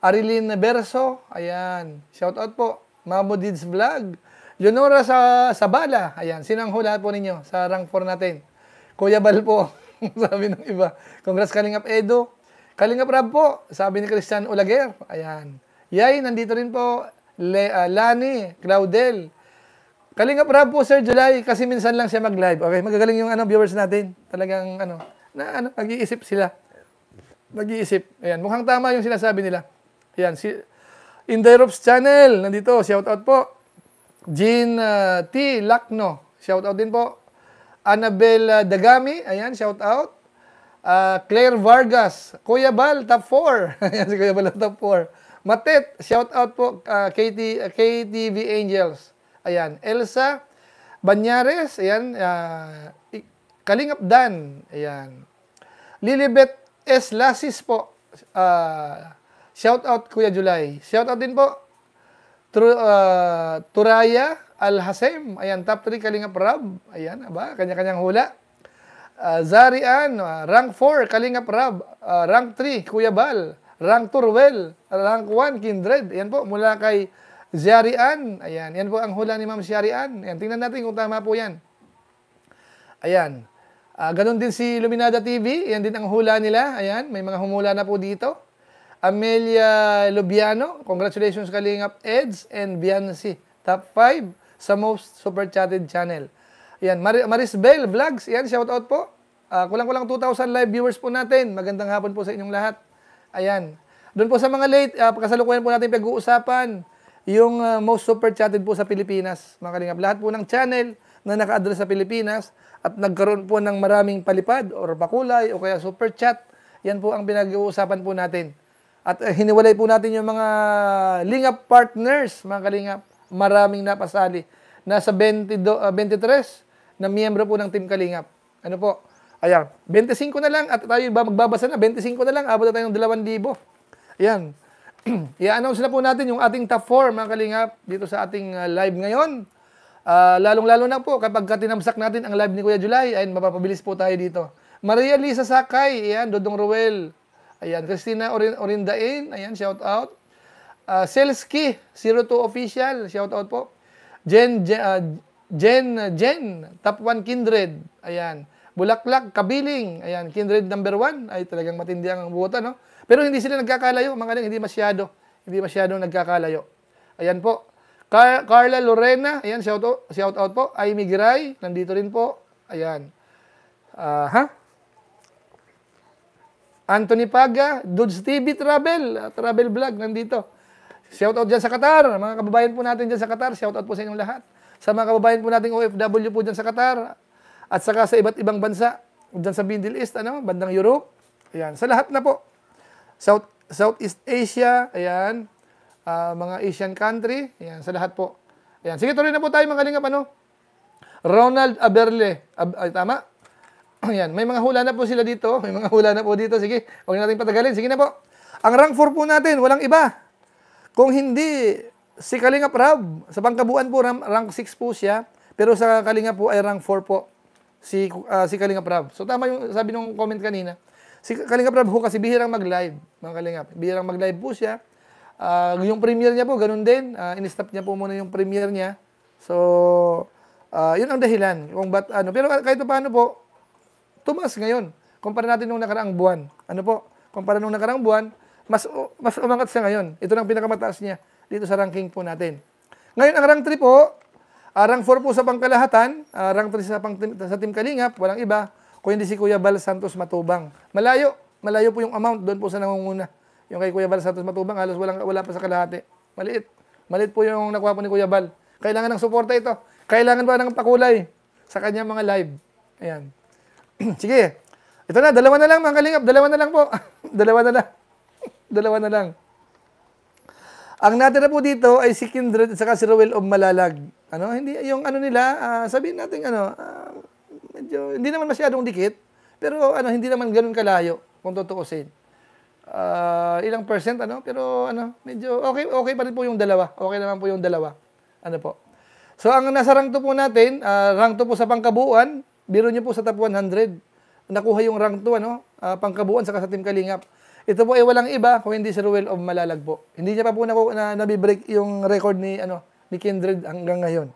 A: Arilin Berso, ayan, shout out po. Mamodids Vlog. Leonora sa Sabala, ayan, sinang hula po ninyo sa rank 4 natin? Kuya Bal po, sabi ng iba. Congrats Kalingap Edo. Kalingap Rab po, sabi ni Christian Olager. Ayan. Yay, nandito rin po. Le, uh, Lani, Claudel. Kalingap Rab po, Sir July, kasi minsan lang siya mag-live. Okay, magagaling yung ano, viewers natin. Talagang ano, na, ano, nag-iisip sila. Nag-iisip. Ayan, mukhang tama yung sinasabi nila. Ayan, si Inderops Channel, nandito, shout out po. Jean uh, T. Lacno, shout out din po. Annabel uh, Dagami, ayan, shout out. Uh, Claire Vargas, Kuya Bal, top 4. ayan si Kuya Bal, top 4. Matet, shout out po, uh, KT, uh, KTV Angels. Ayan, Elsa Banyares, ayan, uh, Kalingap Dan, ayan. Lilibet S. Lasis po, uh, shout out Kuya July. Shout out din po, Tru, uh, Turaya, Al-Hasem. Ayan, top 3 Kalingap Rab. Ayan, aba, kanya-kanyang hula. Uh, Zarian, uh, rank 4 Kalingap Rab. Uh, ah, rank 3 Kuya Bal. Rank 2 Turwel. Rank 1 Kindred. Ayan po, mula kay Zarian. Ayan, yan po ang hula ni Ma'am Zarian. Ayan, tingnan natin kung tama po yan. Ayan. Uh, ganun din si Luminada TV. Ayan din ang hula nila. Ayan, may mga humula na po dito. Amelia Lubiano, congratulations Kalingap Eds and Biancy. Top 5 sa most super chatted channel. Yan, Mar Marisbel Vlogs, ayan, shout out po. Uh, kulang-kulang 2,000 live viewers po natin. Magandang hapon po sa inyong lahat. Ayan. Doon po sa mga late, uh, ah, kasalukuyan po natin pag-uusapan yung uh, ah, most super chatted po sa Pilipinas, mga kalingap. Lahat po ng channel na naka-address sa Pilipinas at nagkaroon po ng maraming palipad or pakulay o kaya super chat, yan po ang pinag-uusapan po natin. At uh, hiniwalay po natin yung mga lingap partners, mga kalingap maraming napasali. Nasa 22, uh, 23 na miyembro po ng Team Kalingap. Ano po? Ayan, 25 na lang at tayo ba magbabasa na, 25 na lang, abot na tayo ng 2,000. Ayan. I-announce na po natin yung ating top 4 mga kalingap dito sa ating uh, live ngayon. Uh, Lalong-lalo na po kapag tinamsak natin ang live ni Kuya July, ayun, mapapabilis po tayo dito. Maria Lisa Sakay, ayan, Dodong Ruel, ayan, Christina Orindain, ayan, shout out. Uh, Selski, 02 official, shout out po. Jen, Jen, uh, ah, Jen, Jen, top 1 kindred. Ayan. Bulaklak, Kabiling. Ayan, kindred number 1. Ay, talagang matindi ang buta, no? Pero hindi sila nagkakalayo. Mga lang, hindi masyado. Hindi masyadong nagkakalayo. Ayan po. Car Carla Lorena. Ayan, shout out, shout out po. Ay Migray. Nandito rin po. Ayan. Uh, ha? Anthony Paga, Dudes TV Travel, Travel Vlog, nandito. Shout out dyan sa Qatar. Mga kababayan po natin dyan sa Qatar. Shout out po sa inyong lahat. Sa mga kababayan po nating OFW po dyan sa Qatar. At saka sa iba't ibang bansa. Dyan sa Middle East, ano, bandang Europe. Ayan. Sa lahat na po. South, Southeast Asia. Ayan. Uh, mga Asian country. Ayan. Sa lahat po. Ayan. Sige, tuloy na po tayo mga kalingap. Ano? Ronald Aberle. Ab ay, tama? Ayan. May mga hula na po sila dito. May mga hula na po dito. Sige, huwag natin patagalin. Sige na po. Ang rank 4 po natin, walang iba. Kung hindi, si Kalinga Prab, sa pangkabuan po, rank 6 po siya, pero sa Kalinga po ay rank 4 po si, uh, si Kalinga Prab. So tama yung sabi nung comment kanina. Si Kalinga Prab ho kasi bihirang mag-live, mga Kalinga. Bihirang mag-live po siya. Uh, yung premiere niya po, ganun din. Uh, in-stop niya po muna yung premiere niya. So, uh, yun ang dahilan. Kung ba't, ano. Pero kahit paano po, tumas ngayon. Kumpara natin nung nakaraang buwan. Ano po? Kumpara nung nakaraang buwan, mas, mas umangat siya ngayon. Ito na ang pinakamataas niya dito sa ranking po natin. Ngayon, ang rank 3 po, uh, ah, rank 4 po sa pangkalahatan, uh, rank 3 sa, pang, sa Team Kalingap, walang iba, kung hindi si Kuya Bal Santos Matubang. Malayo, malayo po yung amount doon po sa nangunguna. Yung kay Kuya Bal Santos Matubang, halos walang, wala pa sa kalahati. Maliit. Maliit po yung nakuha po ni Kuya Bal. Kailangan ng suporta ito. Kailangan pa ng pakulay sa kanya mga live. Ayan. Sige. Ito na, dalawa na lang mga kalingap. Dalawa na lang po. dalawa na lang. Dalawa na lang. Ang natira po dito ay si Kindred at saka si Ruel of Malalag. Ano, hindi yung ano nila, uh, sabihin natin ano, uh, medyo hindi naman masyadong dikit, pero ano hindi naman ganoon kalayo kung tutuusin. Uh, ilang percent ano, pero ano, medyo okay okay pa rin po yung dalawa. Okay naman po yung dalawa. Ano po. So ang nasa rank 2 po natin, uh, rank 2 po sa pangkabuan, biro niyo po sa top 100. Nakuha yung rank 2 ano, uh, pangkabuuan saka sa Team Kalingap. Ito po ay walang iba kung hindi si Ruel of Malalagpo. Hindi niya pa po na, na, nabibreak yung record ni, ano, ni Kindred hanggang ngayon.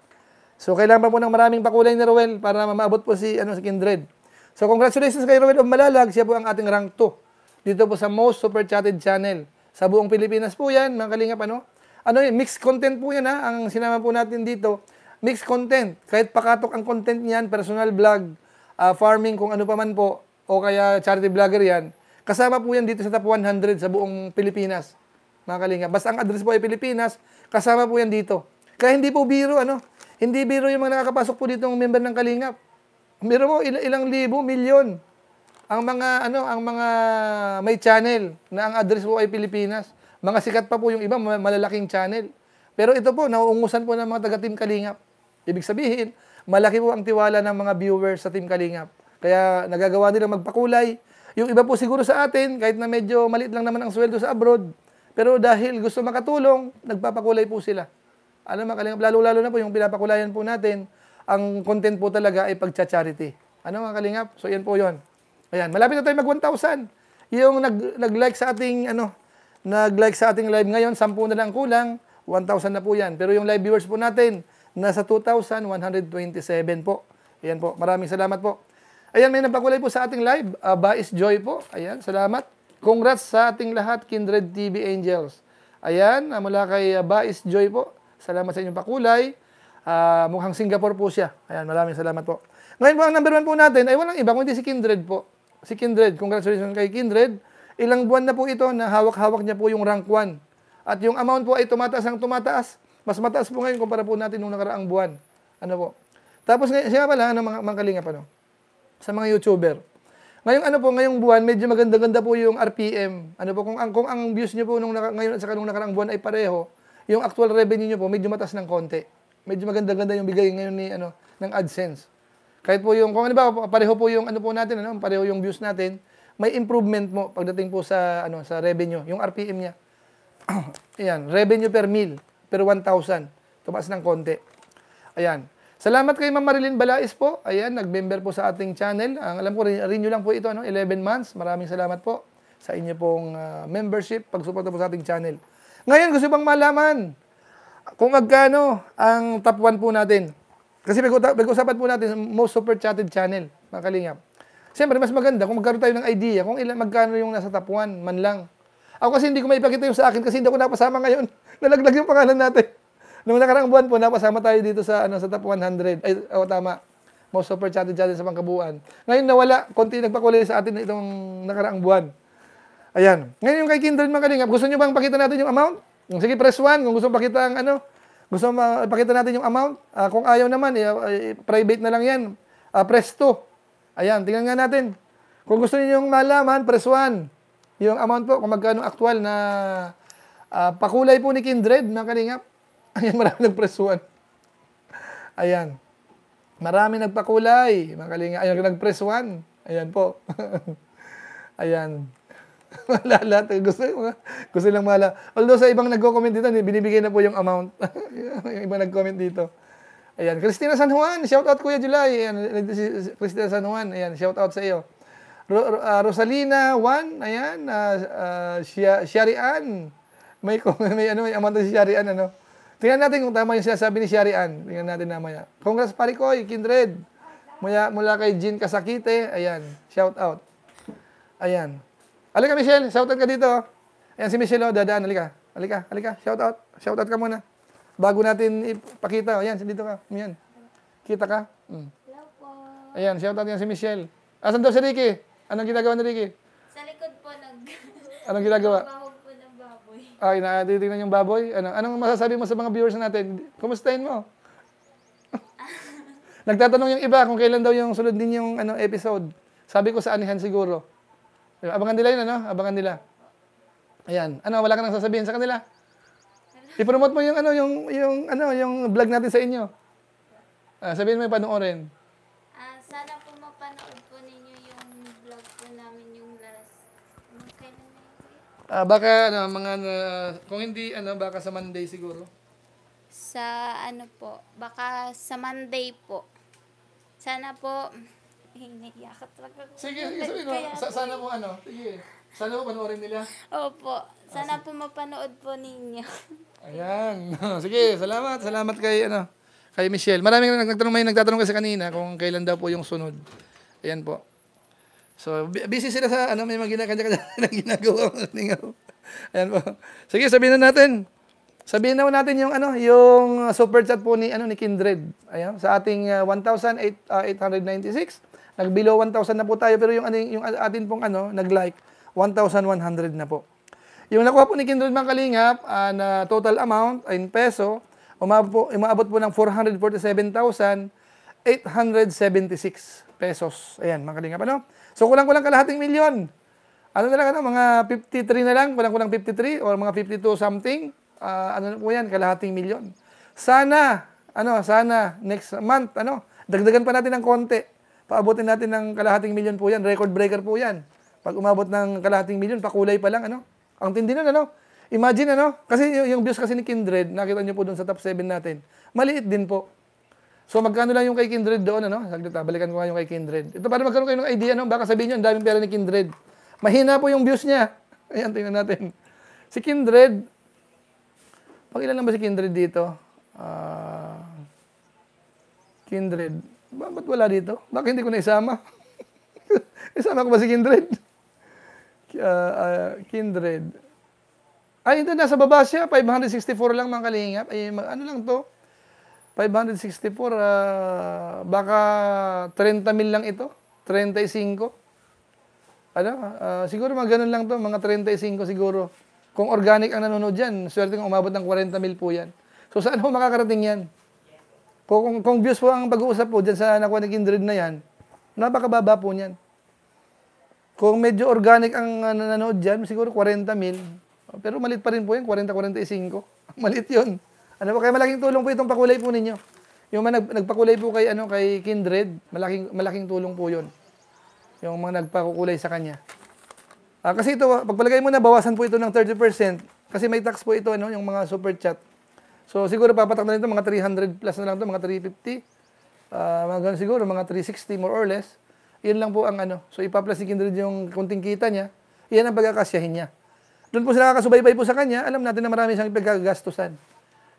A: So, kailangan pa po ng maraming pakulay ni Ruel para maabot po si, ano, si Kindred. So, congratulations kay Ruel of Malalag. Siya po ang ating rank 2. Dito po sa most super chatted channel. Sa buong Pilipinas po yan, mga kalingap, ano? Ano yun, mixed content po yan, ha? Ang sinama po natin dito, mixed content. Kahit pakatok ang content niyan, personal vlog, uh, farming, kung ano pa man po, o kaya charity vlogger yan, Kasama po yan dito sa top 100 sa buong Pilipinas, mga kalinga. Basta ang address po ay Pilipinas, kasama po yan dito. Kaya hindi po biro, ano? Hindi biro yung mga nakakapasok po dito ng member ng Kalingap. Meron mo il- ilang libo, milyon. Ang mga, ano, ang mga may channel na ang address po ay Pilipinas. Mga sikat pa po yung iba, malalaking channel. Pero ito po, nauungusan po ng mga taga-team Kalingap. Ibig sabihin, malaki po ang tiwala ng mga viewers sa Team Kalingap. Kaya nagagawa nila magpakulay, yung iba po siguro sa atin, kahit na medyo maliit lang naman ang sweldo sa abroad, pero dahil gusto makatulong, nagpapakulay po sila. Alam mo, kalingap, lalo-lalo na po yung pinapakulayan po natin, ang content po talaga ay pag-charity. Ano mga kalingap? So, yan po yon. Ayan, malapit na tayo mag-1,000. Yung nag, nag-like sa ating, ano, nag-like sa ating live ngayon, 10 na lang kulang, 1,000 na po yan. Pero yung live viewers po natin, nasa 2,127 po. Ayan po, maraming salamat po. Ayan, may napakulay po sa ating live. Uh, Bais Joy po. Ayan, salamat. Congrats sa ating lahat, Kindred TV Angels. Ayan, uh, mula kay uh, Bais Joy po. Salamat sa inyong pakulay. Uh, mukhang Singapore po siya. Ayan, maraming salamat po. Ngayon po, ang number one po natin ay walang iba kundi si Kindred po. Si Kindred, congratulations kay Kindred. Ilang buwan na po ito na hawak-hawak niya po yung rank 1. At yung amount po ay tumataas ang tumataas. Mas mataas po ngayon kumpara po natin nung nakaraang buwan. Ano po? Tapos ngayon, siya pala, ano, mga, mga kalinga pa no? sa mga YouTuber. Ngayong ano po, ngayong buwan, medyo maganda-ganda po yung RPM. Ano po, kung ang, kung ang views niyo po nung naka, ngayon at saka nung nakaraang buwan ay pareho, yung actual revenue niyo po, medyo matas ng konti. Medyo maganda-ganda yung bigay ngayon ni, ano, ng AdSense. Kahit po yung, kung ano ba, pareho po yung, ano po natin, ano, pareho yung views natin, may improvement mo pagdating po sa, ano, sa revenue, yung RPM niya. Ayan, revenue per mil, per 1,000. Tumaas ng konti. Ayan. Salamat kay Ma'am Marilyn Balais po. Ayan, nag-member po sa ating channel. Ang alam ko, renew lang po ito, ano, 11 months. Maraming salamat po sa inyo pong uh, membership, pagsuporta po sa ating channel. Ngayon, gusto bang malaman kung magkano ang top 1 po natin. Kasi pag-usapan po natin most super chatted channel, mga kalingap. Siyempre, mas maganda kung magkaroon tayo ng idea kung ilan, magkano yung nasa top 1, man lang. Ako kasi hindi ko maipakita yung sa akin kasi hindi ako napasama ngayon. Nalaglag yung pangalan natin. Nung nakarang buwan po, napasama tayo dito sa, ano, sa top 100. Ay, oh, tama. Most super challenge challenge sa pangkabuuan. Ngayon nawala, konti nagpakulay sa atin na itong nakaraang buwan. Ayan. Ngayon yung kay Kindred mga kalingap, gusto nyo bang pakita natin yung amount? Sige, press 1 kung gusto pakita ang ano. Gusto mo pakita natin yung amount? Uh, kung ayaw naman, eh, eh, private na lang yan. Uh, press 2. Ayan, tingnan nga natin. Kung gusto niyo yung malaman, press 1. Yung amount po, kung magkano actual na uh, pakulay po ni Kindred, mga kalingap. Ayan, marami nagpresuhan. Ayan. Marami nagpakulay. Mga kalinga. Ayan, nagpresuhan. Ayan po. Ayan. Lala, gusto, gusto lang mala. Although sa ibang nagko-comment dito, binibigay na po yung amount. yung ibang nag-comment dito. Ayan, Christina San Juan, shout out Kuya July. Ayan, si Christina San Juan, ayan, shout out sa iyo. Ro- uh, Rosalina Juan, ayan, uh, uh, Sharian. May, may ano, may amount si Sharian, ano. Tingnan natin kung tama yung sinasabi ni Shari Ann. Tingnan natin namaya. Congrats pare ko, kindred. Mula, mula kay Jean Kasakite. Ayan, shout out. Ayan. Alika Michelle, shout out ka dito. Ayan si Michelle, oh, dadaan. Alika, alika, alika. Shout out. Shout out ka muna. Bago natin ipakita. Ayan, dito ka. Ayan. Kita ka. Mm. Hello po. Ayan, shout out yan si Michelle. Asan daw si Ricky? Anong ginagawa ni Ricky? Sa likod po nag... Anong ginagawa? Ay, natitignan yung baboy. Ano, anong masasabi mo sa mga viewers natin? Kumustahin mo? Nagtatanong yung iba kung kailan daw yung sunod din yung ano, episode. Sabi ko sa anihan siguro. Abangan nila yun, ano? Abangan nila. Ayan. Ano, wala ka nang sasabihin sa kanila? I-promote mo yung ano, yung, yung, ano, yung vlog natin sa inyo. Ah, sabihin mo yung panoorin. Uh, baka ano, mga uh, kung hindi ano baka sa Monday siguro. Sa ano po, baka sa Monday po. Sana po hiniyakap talaga ko. Sige, sige, sabi Sa, sana eh. po ano, sige. Sana po panoorin nila. Opo. Sana ah, po mapanood po ninyo. Ayan. sige, salamat. Salamat kay ano kay Michelle. Maraming nagtatanong may nagtatanong kasi kanina kung kailan daw po yung sunod. Ayan po. So, busy sila sa ano, may mga ginagawa kanya na ginagawa. Ayan po. Sige, sabihin na natin. Sabihin na natin yung ano, yung super chat po ni ano ni Kindred. Ayan, sa ating uh, 1,896. Nag below 1,000 na po tayo pero yung ating yung atin pong ano, nag-like 1,100 na po. Yung nakuha po ni Kindred mga kalingap uh, na total amount ay in peso, umabot po, umabot po ng 447,876 pesos. Ayan, mga kalingap ano? So, kulang-kulang kalahating milyon. Ano na lang, ano, mga 53 na lang, kulang-kulang 53 or mga 52 something. Uh, ano na po yan, kalahating milyon. Sana, ano, sana next month, ano, dagdagan pa natin ng konti. Paabotin natin ng kalahating milyon po yan. Record breaker po yan. Pag umabot ng kalahating milyon, pakulay pa lang, ano. Ang tindi nun, ano. Imagine, ano. Kasi yung views kasi ni Kindred, nakita nyo po dun sa top 7 natin. Maliit din po. So magkano lang yung kay Kindred doon, ano? Saglit, balikan ko nga yung kay Kindred. Ito para magkaroon kayo ng idea, no? Baka sabihin nyo, ang daming pera ni Kindred. Mahina po yung views niya. Ayan, tingnan natin. Si Kindred, pang ilan lang ba si Kindred dito? Uh, Kindred. Ba, ba't wala dito? Bakit hindi ko na isama isama ko ba si Kindred? Uh, uh, Kindred. Ay, ito, nasa baba siya. 564 lang mga kalingap. Ay, ano lang to? 564, uh, ah, baka 30 mil lang ito, 35. Ano, uh, siguro mga ganun lang to, mga 35 siguro. Kung organic ang nanonood dyan, swerte kung umabot ng 40 mil po yan. So saan ho makakarating yan? Kung, kung, kung views po ang pag-uusap po dyan sa nakuha ng kindred na yan, napakababa po niyan. Kung medyo organic ang ah, nanonood dyan, siguro 40 mil. Pero malit pa rin po yan, 40-45. Malit yun. Ano po, kaya malaking tulong po itong pakulay po ninyo. Yung mga nag, nagpakulay po kay, ano, kay Kindred, malaking, malaking tulong po yun. Yung mga nagpakukulay sa kanya. Ah, kasi ito, pagpalagay mo na, bawasan po ito ng 30%. Kasi may tax po ito, ano, yung mga super chat. So, siguro papatak na nito, mga 300 plus na lang ito, mga 350. Uh, ah, mga siguro, mga 360 more or less. Yun lang po ang ano. So, ipa ni Kindred yung kunting kita niya. Iyan ang pagkakasyahin niya. Doon po sa nakakasubaybay po sa kanya, alam natin na marami siyang ipagkagastusan.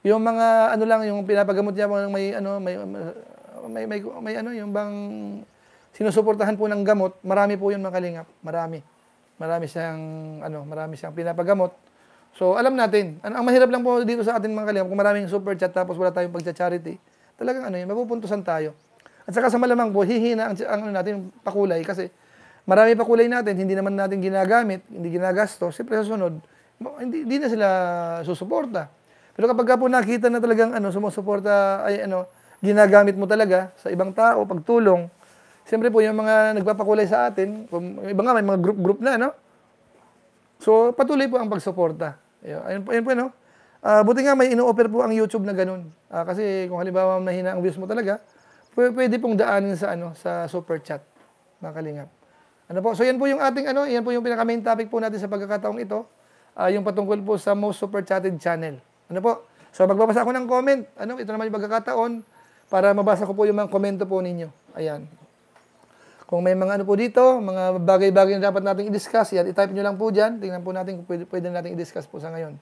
A: Yung mga ano lang yung pinapagamot niya po ng may ano may may may, may ano yung bang sinusuportahan po ng gamot, marami po 'yun mga marami. Marami siyang ano, marami siyang pinapagamot. So alam natin, ang, ang mahirap lang po dito sa atin mga kalingap kung maraming super chat tapos wala tayong pagcha-charity. Talagang ano 'yun, mapupuntusan tayo. At saka sa malamang po hihina ang, ang ano natin pakulay kasi marami pa kulay natin, hindi naman natin ginagamit, hindi ginagasto, siyempre sa sunod, hindi, hindi na sila susuporta. Pero kapag ka po nakita na talagang ano, sumusuporta, ay ano, ginagamit mo talaga sa ibang tao, pagtulong, siyempre po yung mga nagpapakulay sa atin, yung iba nga may mga group-group na, no? So, patuloy po ang pagsuporta. Ayun, ayun po, no? Uh, ah, buti nga may ino-offer po ang YouTube na ganun. Uh, kasi kung halimbawa mahina ang views mo talaga, pwede pong daanin sa ano sa super chat mga kalingap. Ano po? So yan po yung ating ano, yan po yung pinaka main topic po natin sa pagkakataong ito, uh, yung patungkol po sa most super chatted channel. Ano po? So magbabasa ako ng comment. Ano? Ito naman yung pagkakataon para mabasa ko po yung mga komento po ninyo. Ayan. Kung may mga ano po dito, mga bagay-bagay na dapat nating i-discuss, yan, i-type nyo lang po dyan. Tingnan po natin kung pwede, pwede natin i-discuss po sa ngayon.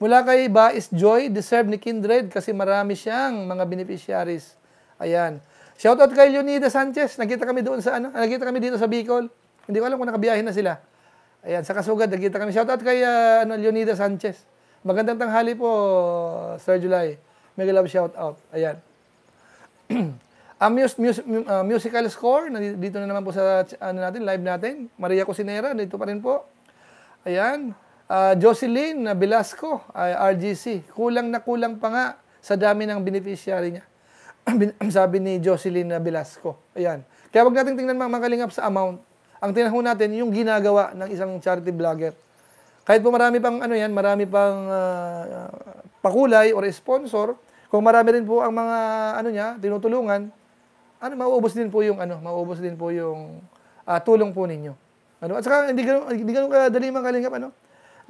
A: Mula kay Bais Joy, deserve ni Kindred kasi marami siyang mga beneficiaries. Ayan. Shoutout kay Leonida Sanchez. Nagkita kami doon sa ano? Nagkita kami dito sa Bicol. Hindi ko alam kung nakabiyahin na sila. Ayan, sa Kasugad nagkita kami. Shoutout kay uh, ano, Leonida Sanchez. Magandang tanghali po, Sir July. Mega love shout out. Ayan. Ang mus mus uh, musical score, dito na naman po sa ano natin, live natin. Maria Cusinera, dito pa rin po. Ayan. Uh, Jocelyn Velasco, uh, RGC. Kulang na kulang pa nga sa dami ng beneficiary niya. Sabi ni Jocelyn Velasco. Ayan. Kaya wag nating tingnan mga kalingap sa amount. Ang tinahon natin, yung ginagawa ng isang charity vlogger. Kahit po marami pang ano yan, marami pang uh, pakulay or sponsor, kung marami rin po ang mga ano niya, tinutulungan, ano mauubos din po yung ano, mauubos din po yung uh, tulong po ninyo. Ano? At saka hindi ganun, hindi ganun kadali man kalingap ano.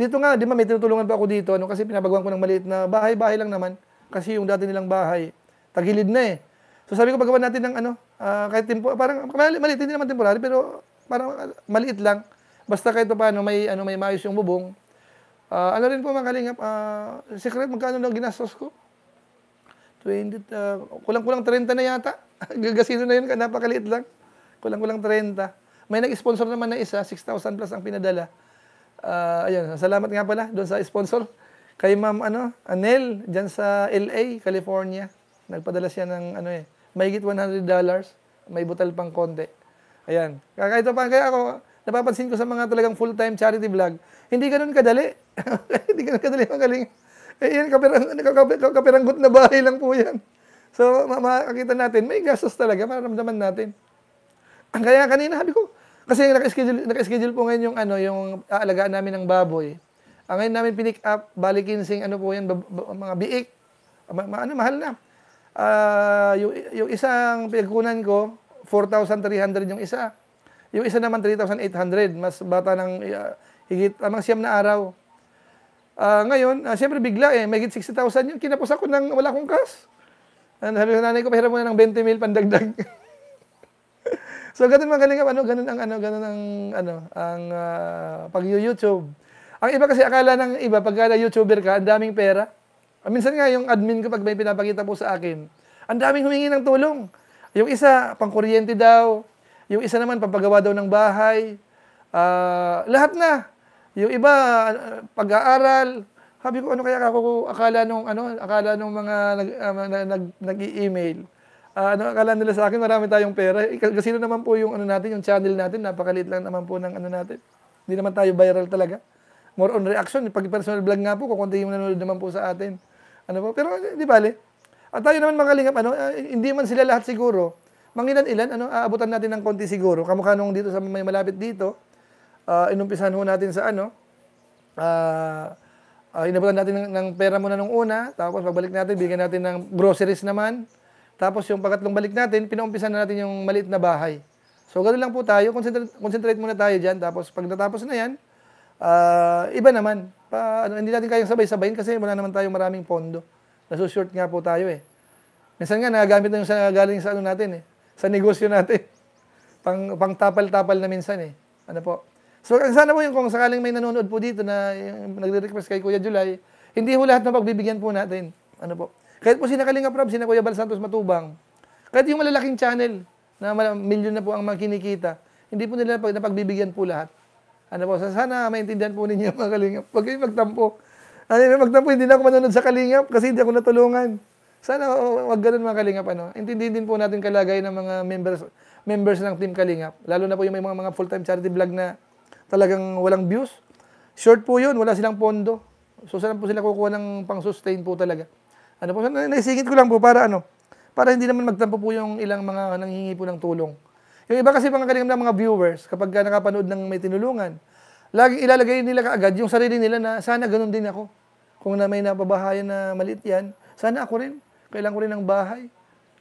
A: Dito nga, di ba may tinutulungan pa ako dito ano kasi pinabagwan ko ng maliit na bahay-bahay lang naman kasi yung dati nilang bahay tagilid na eh. So sabi ko paggawa natin ng ano, uh, kahit tempo, parang mali, maliit, hindi naman temporary pero parang maliit lang. Basta kahit paano may ano may maayos yung bubong. Uh, ano rin po mga kalingap, uh, secret magkano lang ginastos ko? 20, uh, ah, kulang-kulang 30 na yata. Gagasino na yun, napakaliit lang. Kulang-kulang 30. May nag-sponsor naman na isa, 6,000 plus ang pinadala. Uh, ayun, salamat nga pala doon sa sponsor. Kay Ma'am ano, Anel, dyan sa LA, California. Nagpadala siya ng ano eh, mayigit $100. dollars. May butal pang konti. Ayan. Kahit pa, kaya ako, napapansin ko sa mga talagang full-time charity vlog, hindi ganun kadali. hindi ganun kadali magaling. Eh, yan, kapirang, kapiranggot na bahay lang po yan. So, makakita natin, may gastos talaga, para ramdaman natin. Ang kaya kanina, sabi ko, kasi naka-schedule, naka-schedule po ngayon yung, ano, yung aalagaan namin ng baboy. Ang ah, ngayon namin pinick up, balikin sing ano po yan, mga biik. Ah, ma, ma, ano, mahal na. Uh, yung, yung isang pinagkunan ko, 4,300 yung isa. Yung isa naman 3,800, mas bata ng uh, higit amang ah, siyam na araw. Uh, ngayon, uh, siyempre bigla eh, may 60,000 yun. Kinapos ako ng wala kong cash. And sabi ko, nanay ko, pahiram muna ng 20 mil pandagdag. so, ganun mga kalingap, ano, ganun ang, ano, ganun ang, ano, ang uh, pag-YouTube. Ang iba kasi akala ng iba, pagka YouTuber ka, ang daming pera. Minsan nga, yung admin ko, pag may pinapakita po sa akin, ang daming humingi ng tulong. Yung isa, pang kuryente daw, yung isa naman, papagawa daw ng bahay. Uh, lahat na. Yung iba, ah, pag-aaral. Sabi ko, ano kaya ako akala nung, ano, akala nung mga nag, uh, nag, nag-i-email. Uh, ano akala nila sa akin, marami tayong pera. Eh, kasi naman po yung ano natin, yung channel natin, napakaliit lang naman po ng ano natin. Hindi naman tayo viral talaga. More on reaction. Pag personal vlog nga po, kukunti yung nanonood naman po sa atin. Ano po? Pero, eh, di bale. At tayo naman mga kalingap, ano, eh, hindi man sila lahat siguro, mangilan-ilan, ano, aabutan natin ng konti siguro. Kamukha nung dito sa may malapit dito, uh, inumpisahan ho natin sa ano, uh, uh, inabutan natin ng, ng pera muna nung una, tapos pagbalik natin, bigyan natin ng groceries naman, tapos yung pagkatlong balik natin, pinaumpisahan na natin yung maliit na bahay. So ganoon lang po tayo, concentrate, concentrate muna tayo diyan tapos pag natapos na yan, uh, iba naman. Pa, ano, hindi natin kayang sabay-sabayin kasi wala naman tayong maraming pondo. Nasushort nga po tayo eh. Minsan nga nagagamit na yung sa, galing sa ano natin eh sa negosyo natin. Pang, pang tapal-tapal na minsan eh. Ano po? So, sana po yung kung sakaling may nanonood po dito na nagre-request kay Kuya July, hindi po lahat na pagbibigyan po natin. Ano po? Kahit po sina Kalinga Prab, sina Kuya Bal Santos Matubang, kahit yung malalaking channel na milyon na po ang mga hindi po nila pag napagbibigyan po lahat. Ano po? sana maintindihan po ninyo mga Kalingap. Huwag kayong magtampo. Ano, magtampo, hindi na ako manonood sa Kalingap kasi hindi ako natulungan. Sana wag ganun mga Kalingap. Ano? Intindihin din po natin kalagay ng mga members members ng Team Kalingap. Lalo na po yung may mga, mga full-time charity vlog na talagang walang views. Short po yun, wala silang pondo. So saan po sila kukuha ng pang-sustain po talaga. Ano po, naisingit ko lang po para ano, para hindi naman magtampo po yung ilang mga nanghingi po ng tulong. Yung iba kasi mga kalingap ng mga viewers, kapag nakapanood ng may tinulungan, lagi ilalagay nila kaagad yung sarili nila na sana ganun din ako. Kung na may napabahayan na maliit yan, sana ako rin. Kailangan ko rin ng bahay.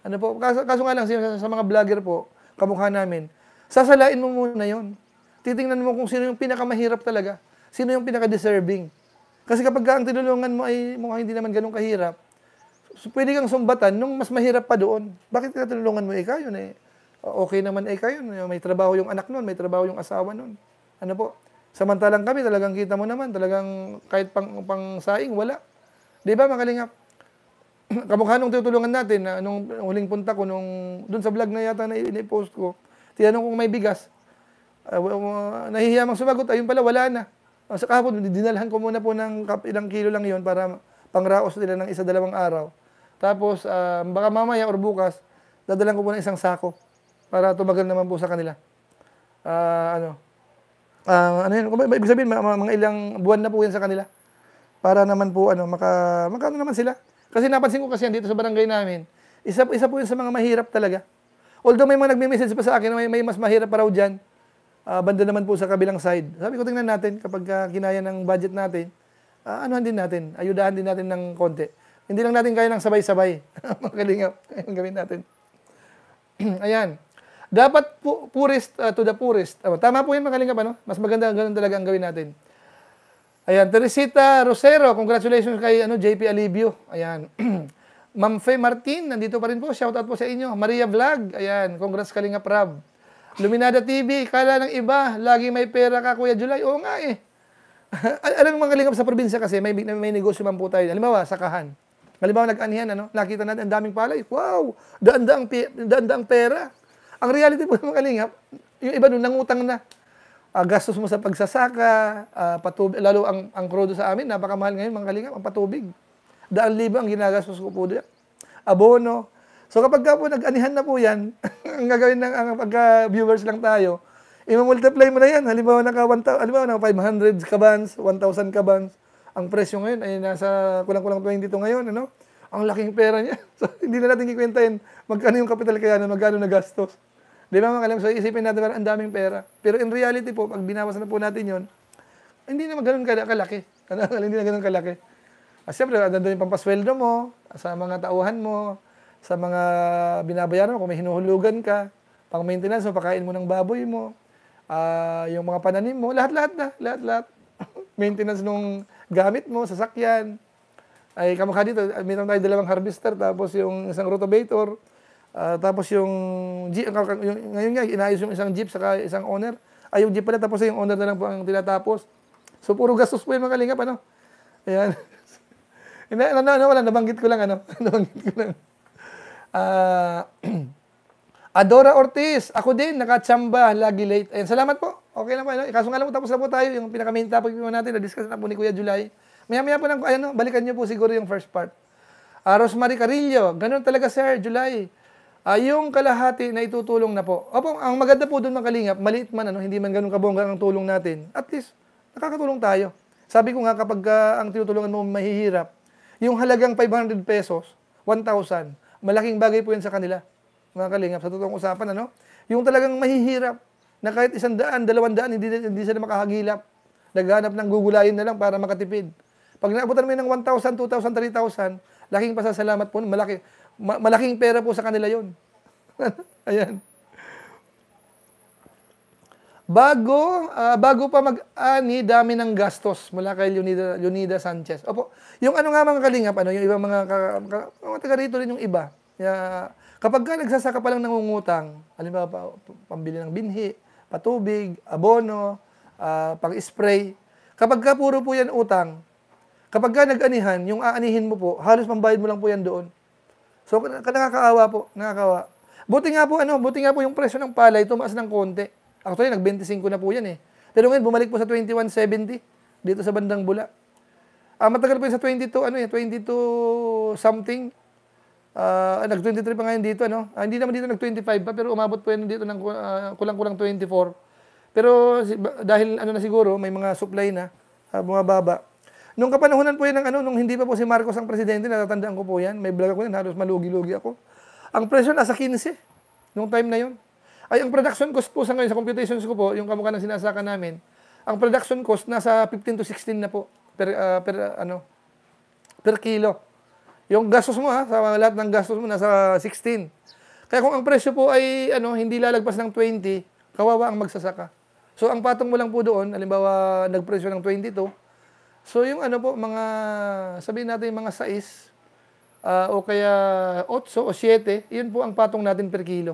A: Ano po? Kaso, kaso nga lang, sa, sa mga vlogger po, kamukha namin, sasalain mo muna yon. Titingnan mo kung sino yung pinakamahirap talaga. Sino yung pinaka-deserving. Kasi kapag ang tinulungan mo ay mukhang hindi naman ganun kahirap, pwede kang sumbatan nung mas mahirap pa doon. Bakit tinatulungan mo eh, ikaw yun eh? Okay naman eh kayo. May trabaho yung anak nun, may trabaho yung asawa nun. Ano po? Samantalang kami, talagang kita mo naman, talagang kahit pang, pang saing, wala. Di ba, makalingap? kamukha nung tutulungan natin, na nung huling punta ko, nung, dun sa vlog na yata na i-post ko, tinanong kung may bigas. Uh, uh, nahihiya sumagot, ayun pala, wala na. Uh, sa kahapon, dinalhan ko muna po ng ilang kilo lang yon para pangraos nila ng isa dalawang araw. Tapos, uh, baka mamaya or bukas, dadalan ko muna isang sako para tumagal naman po sa kanila. Uh, ano, uh, ano yun, ibig sabihin, mga, mga ilang buwan na po yan sa kanila. Para naman po, ano, maka, maka naman sila, kasi napansin ko kasi yan dito sa barangay namin, isa, isa po yun sa mga mahirap talaga. Although may mga nagme-message pa sa akin na may, may mas mahirap pa raw dyan, uh, banda naman po sa kabilang side. Sabi ko, tingnan natin, kapag uh, kinaya ng budget natin, uh, anuhan din natin, ayudahan din natin ng konti. Hindi lang natin kaya ng sabay-sabay. mga kalingap, gawin natin. Ayan. Dapat po, poorest uh, to the poorest. Uh, tama po yan mga kalingap, ano? Mas maganda ganun talaga ang gawin natin. Ayan, Teresita Rosero, congratulations kay ano, JP Alibio. Ayan. Ma'am Faye Martin, nandito pa rin po. Shout out po sa inyo. Maria Vlog, ayan. Congrats Kalinga Prab. Luminada TV, kala ng iba, lagi may pera ka Kuya July. Oo nga eh. Alam mga kalingap sa probinsya kasi, may, may negosyo man po tayo. Halimbawa, sakahan. Halimbawa, nag-anihan, ano? nakita natin ang daming palay. Wow! Daan-daang, daan pera. Ang reality po ng mga kalingap, yung iba nun, nangutang na uh, gastos mo sa pagsasaka, uh, ah, patubig, lalo ang, ang krudo sa amin, napakamahal ngayon mga kalingap, ang patubig. Daan libo ang ginagastos ko po doon. Abono. So kapag ka po nag-anihan na po yan, ang gagawin ng ang pagka-viewers lang tayo, i-multiply mo na yan. Halimbawa, naka, one, halimbawa, naka 500 kabans, 1,000 kabans. Ang presyo ngayon ay nasa kulang-kulang 20 to ngayon. Ano? Ang laking pera niya. So, hindi na natin kikwentahin magkano yung kapital kaya na magkano na gastos. Di ba mga kalam? So isipin natin parang ang daming pera. Pero in reality po, pag binawasan na po natin yon, hindi na ganun kalaki. Ano, hindi na ganun kalaki. At siyempre, nandun yung pampasweldo mo, sa mga tauhan mo, sa mga binabayaran mo, kung may hinuhulugan ka, pang maintenance mo, pakain mo ng baboy mo, uh, yung mga pananim mo, lahat-lahat na, lahat-lahat. maintenance nung gamit mo, sasakyan. Ay, kamukha dito, meron tayo dalawang harvester, tapos yung isang rotovator, Uh, tapos yung jeep, yung, ngayon nga, inayos yung isang jeep saka isang owner. Ay, yung jeep pala, tapos yung owner na lang po ang tinatapos. So, puro gastos po yung mga kalingap, ano? Ayan. na, na, na, wala, nabanggit ko lang, ano? nabanggit ko lang. Uh, Adora Ortiz, ako din, nakatsamba, lagi late. Ayan, salamat po. Okay na po. Ano? Kaso nga lang po, tapos na po tayo. Yung pinaka-main topic po natin, na-discuss na po ni Kuya July. Maya-maya po lang, ayan, no, balikan niyo po siguro yung first part. Uh, ah, Rosemary Carillo, ganun talaga sir, July ay ah, yung kalahati na itutulong na po. Opo, ang maganda po doon mga kalingap, maliit man, ano, hindi man ganun kabongga ang tulong natin, at least, nakakatulong tayo. Sabi ko nga, kapag uh, ang tinutulungan mo mahihirap, yung halagang 500 pesos, 1,000, malaking bagay po yan sa kanila. Mga kalingap, sa totoong usapan, ano? Yung talagang mahihirap, na kahit isang daan, dalawang daan, hindi, hindi sila makahagilap. Naghanap ng gugulayan na lang para makatipid. Pag naabutan mo ng 1,000, 2,000, 3,000, laking pasasalamat po, malaki malaking pera po sa kanila yon. Ayan. Bago, uh, bago pa mag-ani, ah, dami ng gastos mula kay Leonida, Leonida Sanchez. Opo, yung ano nga mga kalingap, ano, yung ibang mga, ka, ka, mga taga rito rin yung iba. Yeah, kapag ka nagsasaka pa lang nangungutang, halimbawa pambili ng binhi, patubig, abono, uh, pang-spray, kapag ka puro po yan utang, kapag ka nag-anihan, yung aanihin mo po, halos pambayad mo lang po yan doon. So, nakakaawa po, nakakaawa. Buti nga po, ano, buti nga po yung presyo ng palay, tumaas ng konti. Actually, nag-25 na po yan eh. Pero ngayon, bumalik po sa 21.70 dito sa bandang bula. Ah, matagal po yun sa 22, ano eh, 22 something. Ah, nag-23 pa ngayon dito, ano? Ah, hindi naman dito nag-25 pa, pero umabot po yun dito ng uh, kulang-kulang 24. Pero dahil ano na siguro, may mga supply na, uh, bumababa. Nung kapanahonan po yan ng ano, nung hindi pa po si Marcos ang presidente, natatandaan ko po yan. May vlog ako yan, halos malugi-lugi ako. Ang presyo nasa 15, nung time na yon. Ay, ang production cost po sa ngayon, sa computations ko po, yung kamukha ng sinasaka namin, ang production cost nasa 15 to 16 na po per, uh, per uh, ano, per kilo. Yung gastos mo ha, sa lahat ng gastos mo nasa 16. Kaya kung ang presyo po ay ano, hindi lalagpas ng 20, kawawa ang magsasaka. So ang patong mo lang po doon, halimbawa nagpresyo ng 22, So yung ano po, mga, sabihin natin mga 6, uh, ah, o kaya 8 o 7, yun po ang patong natin per kilo.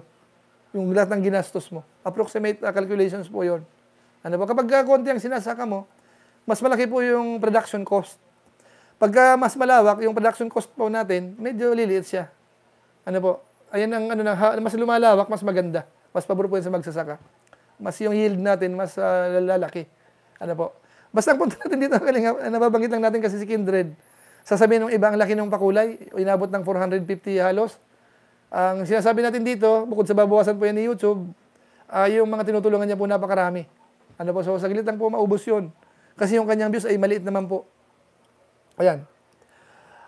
A: Yung lahat ng ginastos mo. Approximate uh, calculations po yun. Ano po, kapag uh, konti ang sinasaka mo, mas malaki po yung production cost. Pagka mas malawak, yung production cost po natin, medyo liliit siya. Ano po, ayan ang ano, na, mas lumalawak, mas maganda. Mas pabor po yun sa magsasaka. Mas yung yield natin, mas uh, lalaki. Ano po, Basta ang punta natin dito, kalinga, nababanggit lang natin kasi si Kindred. Sasabihin ng iba, ang laki ng pakulay, inabot ng 450 halos. Ang sinasabi natin dito, bukod sa babawasan po yan ni YouTube, uh, yung mga tinutulungan niya po napakarami. Ano po, so saglit lang po maubos yun. Kasi yung kanyang views ay maliit naman po. Ayan.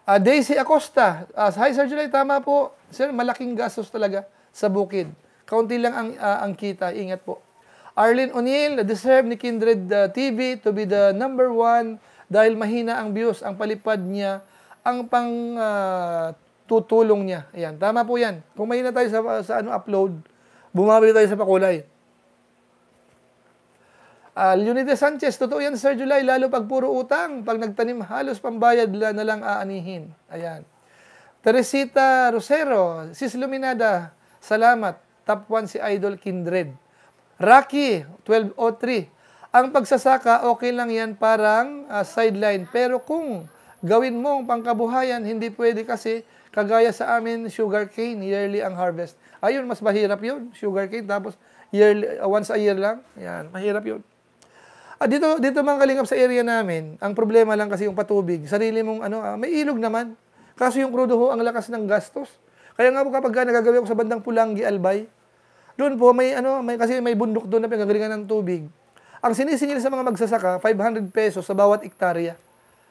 A: Uh, Daisy Acosta, uh, Hi Sir July, tama po. Sir, malaking gastos talaga sa bukid. Kaunti lang ang, uh, ang kita, ingat po. Arlene O'Neill, deserve ni Kindred uh, TV to be the number one dahil mahina ang views, ang palipad niya, ang pang uh, tutulong niya. Ayan, tama po yan. Kung mahina tayo sa, sa ano, upload, bumabili tayo sa pakulay. Uh, ah, Leonidas Sanchez, totoo yan, Sir July, lalo pag puro utang, pag nagtanim, halos pambayad la, na lang aanihin. Ayan. Teresita Rosero, Sis Luminada, salamat. Top 1 si Idol Kindred. Rocky, 12.03. Ang pagsasaka, okay lang yan parang uh, sideline. Pero kung gawin mong pangkabuhayan, hindi pwede kasi kagaya sa amin, sugar cane, yearly ang harvest. Ayun, mas mahirap yun, sugar cane. Tapos, yearly, uh, once a year lang. Yan, mahirap yun. Ah, dito, dito mga kalingap sa area namin, ang problema lang kasi yung patubig. Sarili mong ano, ah, may ilog naman. Kaso yung krudo ho, ang lakas ng gastos. Kaya nga po kapag nagagawa ako sa bandang Pulangi, Albay, doon po, may ano, may, kasi may bundok doon na pinagagalingan ng tubig. Ang sinisingil sa mga magsasaka, 500 pesos sa bawat ektarya.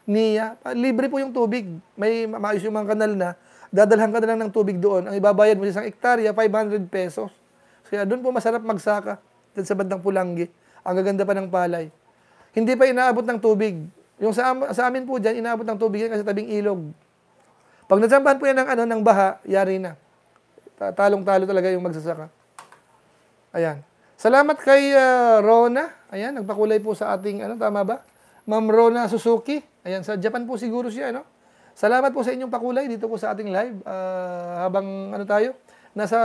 A: Niya, libre po yung tubig. May maayos yung mga kanal na, dadalhan ka na lang ng tubig doon. Ang ibabayad mo sa isang ektarya, 500 pesos. Kaya doon po masarap magsaka, doon sa bandang Pulangi. Ang gaganda pa ng palay. Hindi pa inaabot ng tubig. Yung sa, sa amin po dyan, inaabot ng tubig yan kasi tabing ilog. Pag nasampahan po yan ng, ano, ng baha, yari na. Talong-talo talaga yung magsasaka. Ayan. Salamat kay uh, Rona. Ayan, nagpakulay po sa ating, ano, tama ba? Ma'am Rona Suzuki. Ayan, sa Japan po siguro siya, ano? Salamat po sa inyong pakulay dito po sa ating live. Uh, habang, ano tayo, nasa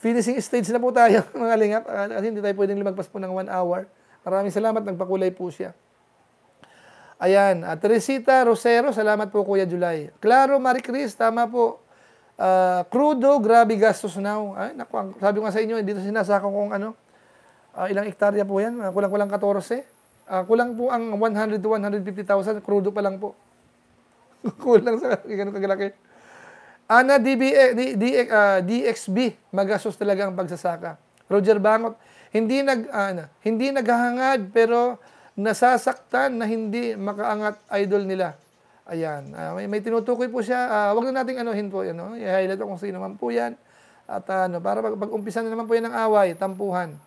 A: finishing stage na po tayo, mga lingap. Uh, ah, kasi hindi tayo pwedeng lumagpas po ng one hour. Maraming salamat, nagpakulay po siya. Ayan, at Teresita Rosero, salamat po Kuya July. Claro Maricris, tama po. Uh, ah, crudo, grabe gastos now. Ay, naku, sabi ko nga sa inyo, dito sinasako kung ano, uh, ilang hektarya po yan, ah, kulang-kulang 14. Uh, kulang po ang 100 to 150,000, crudo pa lang po. kulang sa ganun kagalaki. Ana DBA, eh, D, D, uh, DXB, magastos talaga ang pagsasaka. Roger Bangot, hindi nag uh, ano, hindi naghahangad pero nasasaktan na hindi makaangat idol nila. Ayan, uh, may, may tinutukoy po siya. Uh, ah, wag na nating anuhin po 'yan, no? I-highlight kung sino man po 'yan. At uh, ano, para pag, pag umpisa na naman po 'yan ng away, tampuhan.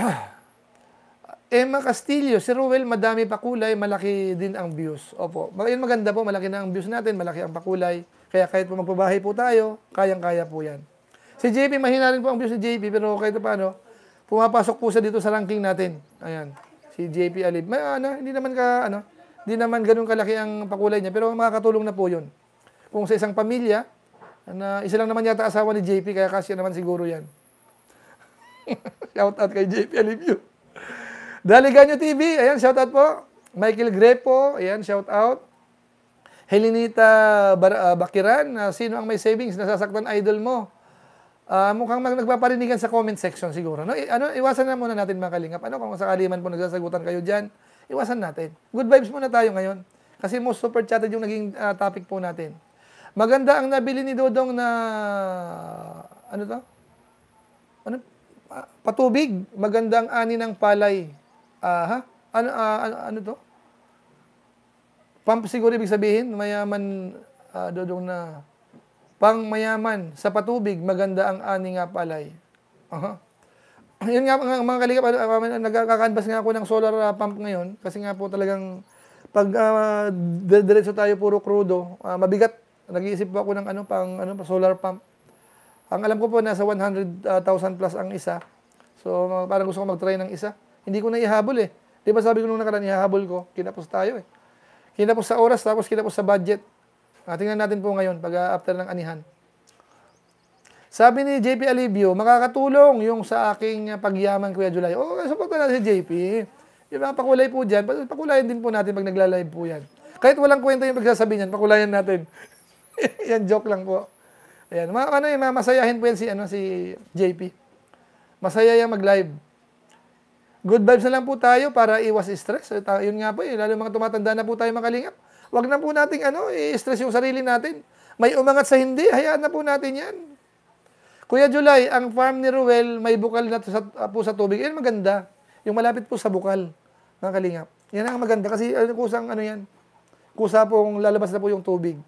A: Emma Castillo, si Ruel, madami pa kulay, malaki din ang views. Opo, yun maganda po, malaki na ang views natin, malaki ang pakulay. Kaya kahit po magpabahay po tayo, kayang-kaya po yan. Si JP, mahina rin po ang views ni JP, pero kahit ano, pumapasok po sa dito sa ranking natin. Ayan, si JP Alib. May, ano, hindi naman ka, ano, hindi naman ganun kalaki ang pakulay niya, pero makakatulong na po yun. Kung sa isang pamilya, na isa lang naman yata asawa ni JP, kaya kasi naman siguro yan. shout out kay JP Alivio. Daliganyo TV, ayan, shout out po. Michael Grepo, ayan, shout out. Helenita Bar- uh, Bakiran, uh, sino ang may savings? na Nasasaktan idol mo. Uh, mukhang mag- nagpaparinigan sa comment section siguro. No? I- ano, iwasan na muna natin mga kalingap. Ano kung sakali man po nagsasagutan kayo dyan, iwasan natin. Good vibes muna tayo ngayon. Kasi most super chatted yung naging uh, topic po natin. Maganda ang nabili ni Dodong na ano to? Ano? Ah, patubig. Magandang ani ng palay. Aha. Uh, ano, uh, ano, ano to? Pump siguro ibig sabihin, mayaman uh, Dodong na pang mayaman sa patubig, maganda ang ani nga palay. Aha. Uh-huh yun nga mga, mga kalikap, uh, nagkakanvas nga ako ng solar uh, pump ngayon kasi nga po talagang pag uh, diretso tayo puro krudo, uh, mabigat. Nag-iisip po ako ng ano pang ano solar pump. Ang alam ko po nasa 100,000 plus ang isa. So uh, parang gusto ko mag-try ng isa. Hindi ko na ihabol eh. Di ba sabi ko nung nakaraan ihahabol ko, kinapos tayo eh. Kinapos sa oras tapos kinapos sa budget. Uh, tingnan natin po ngayon pag uh, after ng anihan. Sabi ni JP Alibio, makakatulong yung sa aking ah, pagyaman, Kuya July. Oo, oh, support na si JP. Yung mga pakulay po dyan, pakulayan din po natin pag nagla-live po yan. Kahit walang kwenta yung pagsasabi niyan, pakulayan natin. yan, joke lang po. Ayan, ma ano yung eh, mamasayahin po yan si, ano, si JP. Masaya yung mag-live. Good vibes na lang po tayo para iwas stress. Ah, yun nga po, yun, eh, lalo mga tumatanda na po tayo makalingap. Huwag na po nating ano, i-stress yung sarili natin. May umangat sa hindi, hayaan na po natin yan. Kuya July, ang farm ni Ruel may bukal na sa, ah, po sa tubig. Yan maganda. Yung malapit po sa bukal ng kalingap. Yan ang maganda kasi ano, kusang ano yan. Kusa pong lalabas na po yung tubig.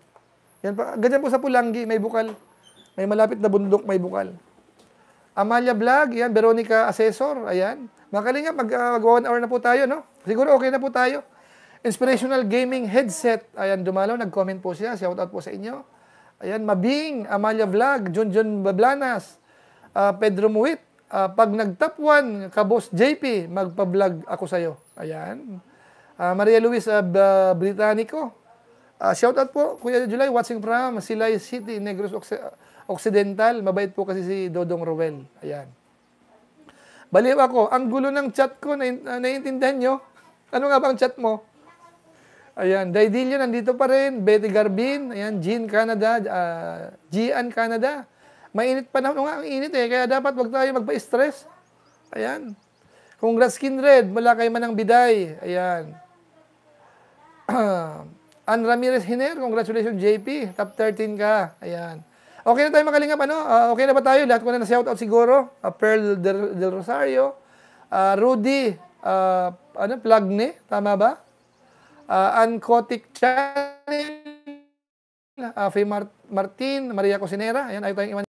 A: Yan pa. Ganyan po sa Pulangi, may bukal. May malapit na bundok, may bukal. Amalia Vlog, yan. Veronica Assessor, ayan. Mga kalingap, mag, uh, mag one hour na po tayo, no? Siguro okay na po tayo. Inspirational Gaming Headset. Ayan, dumalaw. Nag-comment po siya. Shout out po sa inyo. Ayan, Mabing, Amalia Vlog, Junjun John Bablanas, uh, Pedro Muit, uh, ah, pag nag-top 1, kabos JP, magpa-vlog ako sa'yo. Ayan. Uh, Maria Luis uh, uh, Britannico, uh, shout po, Kuya July, watching from Silay City, Negros Occ Occidental. Mabait po kasi si Dodong Rowell. Ayan. Baliw ako, ang gulo ng chat ko, na, naiintindihan nyo? Ano nga bang chat mo? Ayan, Daidilio nandito pa rin, Betty Garbin, ayan, Jean Canada, uh, Gian Canada. Mainit pa na, nga ang init eh, kaya dapat wag tayo magpa-stress. Ayan. Congrats Kindred, mula man Manang Biday. Ayan. Ann Ramirez Hiner, congratulations JP, top 13 ka. Ayan. Okay na tayo makalingap, ano? Uh, okay na ba tayo? Lahat ko na na-shoutout siguro. Uh, Pearl Del, Del Rosario, uh, Rudy, uh, ano, Plagne, tama ba? uh, ah, Ann Channel, uh, ah, Faye Mart Martin, Maria Cosinera. Ayan, ayaw tayong iwan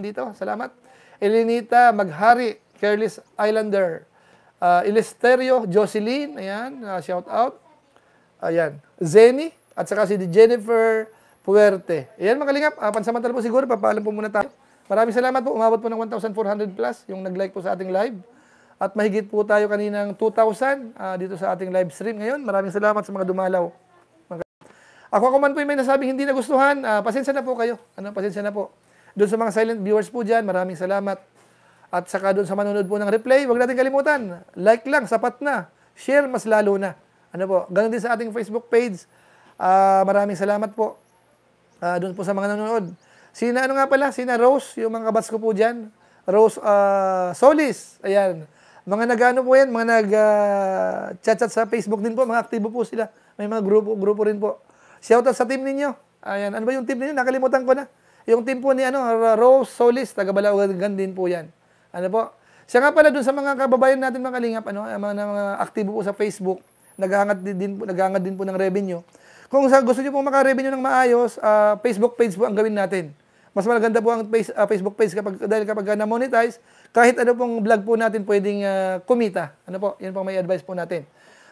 A: dito. Salamat. Elinita Maghari, Careless Islander. Uh, ah, Elisterio Jocelyn, ayan, uh, shout out. Ayan, Zeni, at saka si Jennifer Puerte. Ayan makalingap, uh, pansamantala po siguro, papaalam po muna tayo. Maraming salamat po, umabot po ng 1,400 plus yung nag-like po sa ating live. At mahigit po tayo kaninang 2,000 uh, ah, dito sa ating live stream ngayon. Maraming salamat sa mga dumalaw. Ako ako man po may nasabing hindi nagustuhan, uh, pasensya na po kayo. Ano, pasensya na po. Doon sa mga silent viewers po dyan, maraming salamat. At saka doon sa manonood po ng replay, huwag natin kalimutan. Like lang, sapat na. Share, mas lalo na. Ano po, ganun din sa ating Facebook page. Uh, maraming salamat po. Uh, doon po sa mga nanonood. Sina, ano nga pala, sina Rose, yung mga kabats ko po dyan. Rose uh, Solis, ayan. Mga nagano po yan, mga nag-chat-chat sa Facebook din po, mga aktibo po sila. May mga grupo, grupo rin po. Shout out sa team ninyo. Ayan, ano ba yung team ninyo? Nakalimutan ko na. Yung team po ni ano, Rose Solis, taga Balawagan din po yan. Ano po? Siya nga pala dun sa mga kababayan natin mga kalingap, ano, mga, mga aktibo po sa Facebook, naghahangad din, po, naghahangad din po ng revenue. Kung sa, gusto niyo po maka-revenue ng maayos, uh, Facebook page po ang gawin natin. Mas maganda po ang face, uh, Facebook page kapag, dahil kapag ah, na-monetize, kahit ano pong vlog po natin pwedeng uh, kumita. Ano po, yan pang may advice po natin.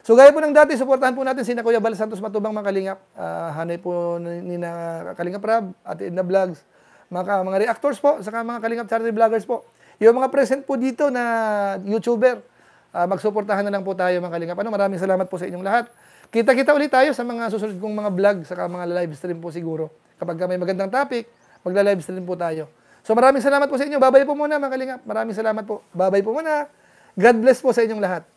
A: So gaya po ng dati, supportahan po natin si na Kuya Bal Santos Matubang mga Kalingap. Uh, hanay po ni na Kalingap Rab, Ate Edna Vlogs, mga, mga reactors po, saka mga Kalingap Charity Vloggers po. Yung mga present po dito na YouTuber, uh, magsuportahan na lang po tayo mga Kalingap. Ano, maraming salamat po sa inyong lahat. Kita-kita ulit tayo sa mga susunod kong mga vlog, saka mga live stream po siguro. Kapag may magandang topic, magla-live stream po tayo. So maraming salamat po sa inyo. Babay po muna mga kalingap. Maraming salamat po. Babay po muna. God bless po sa inyong lahat.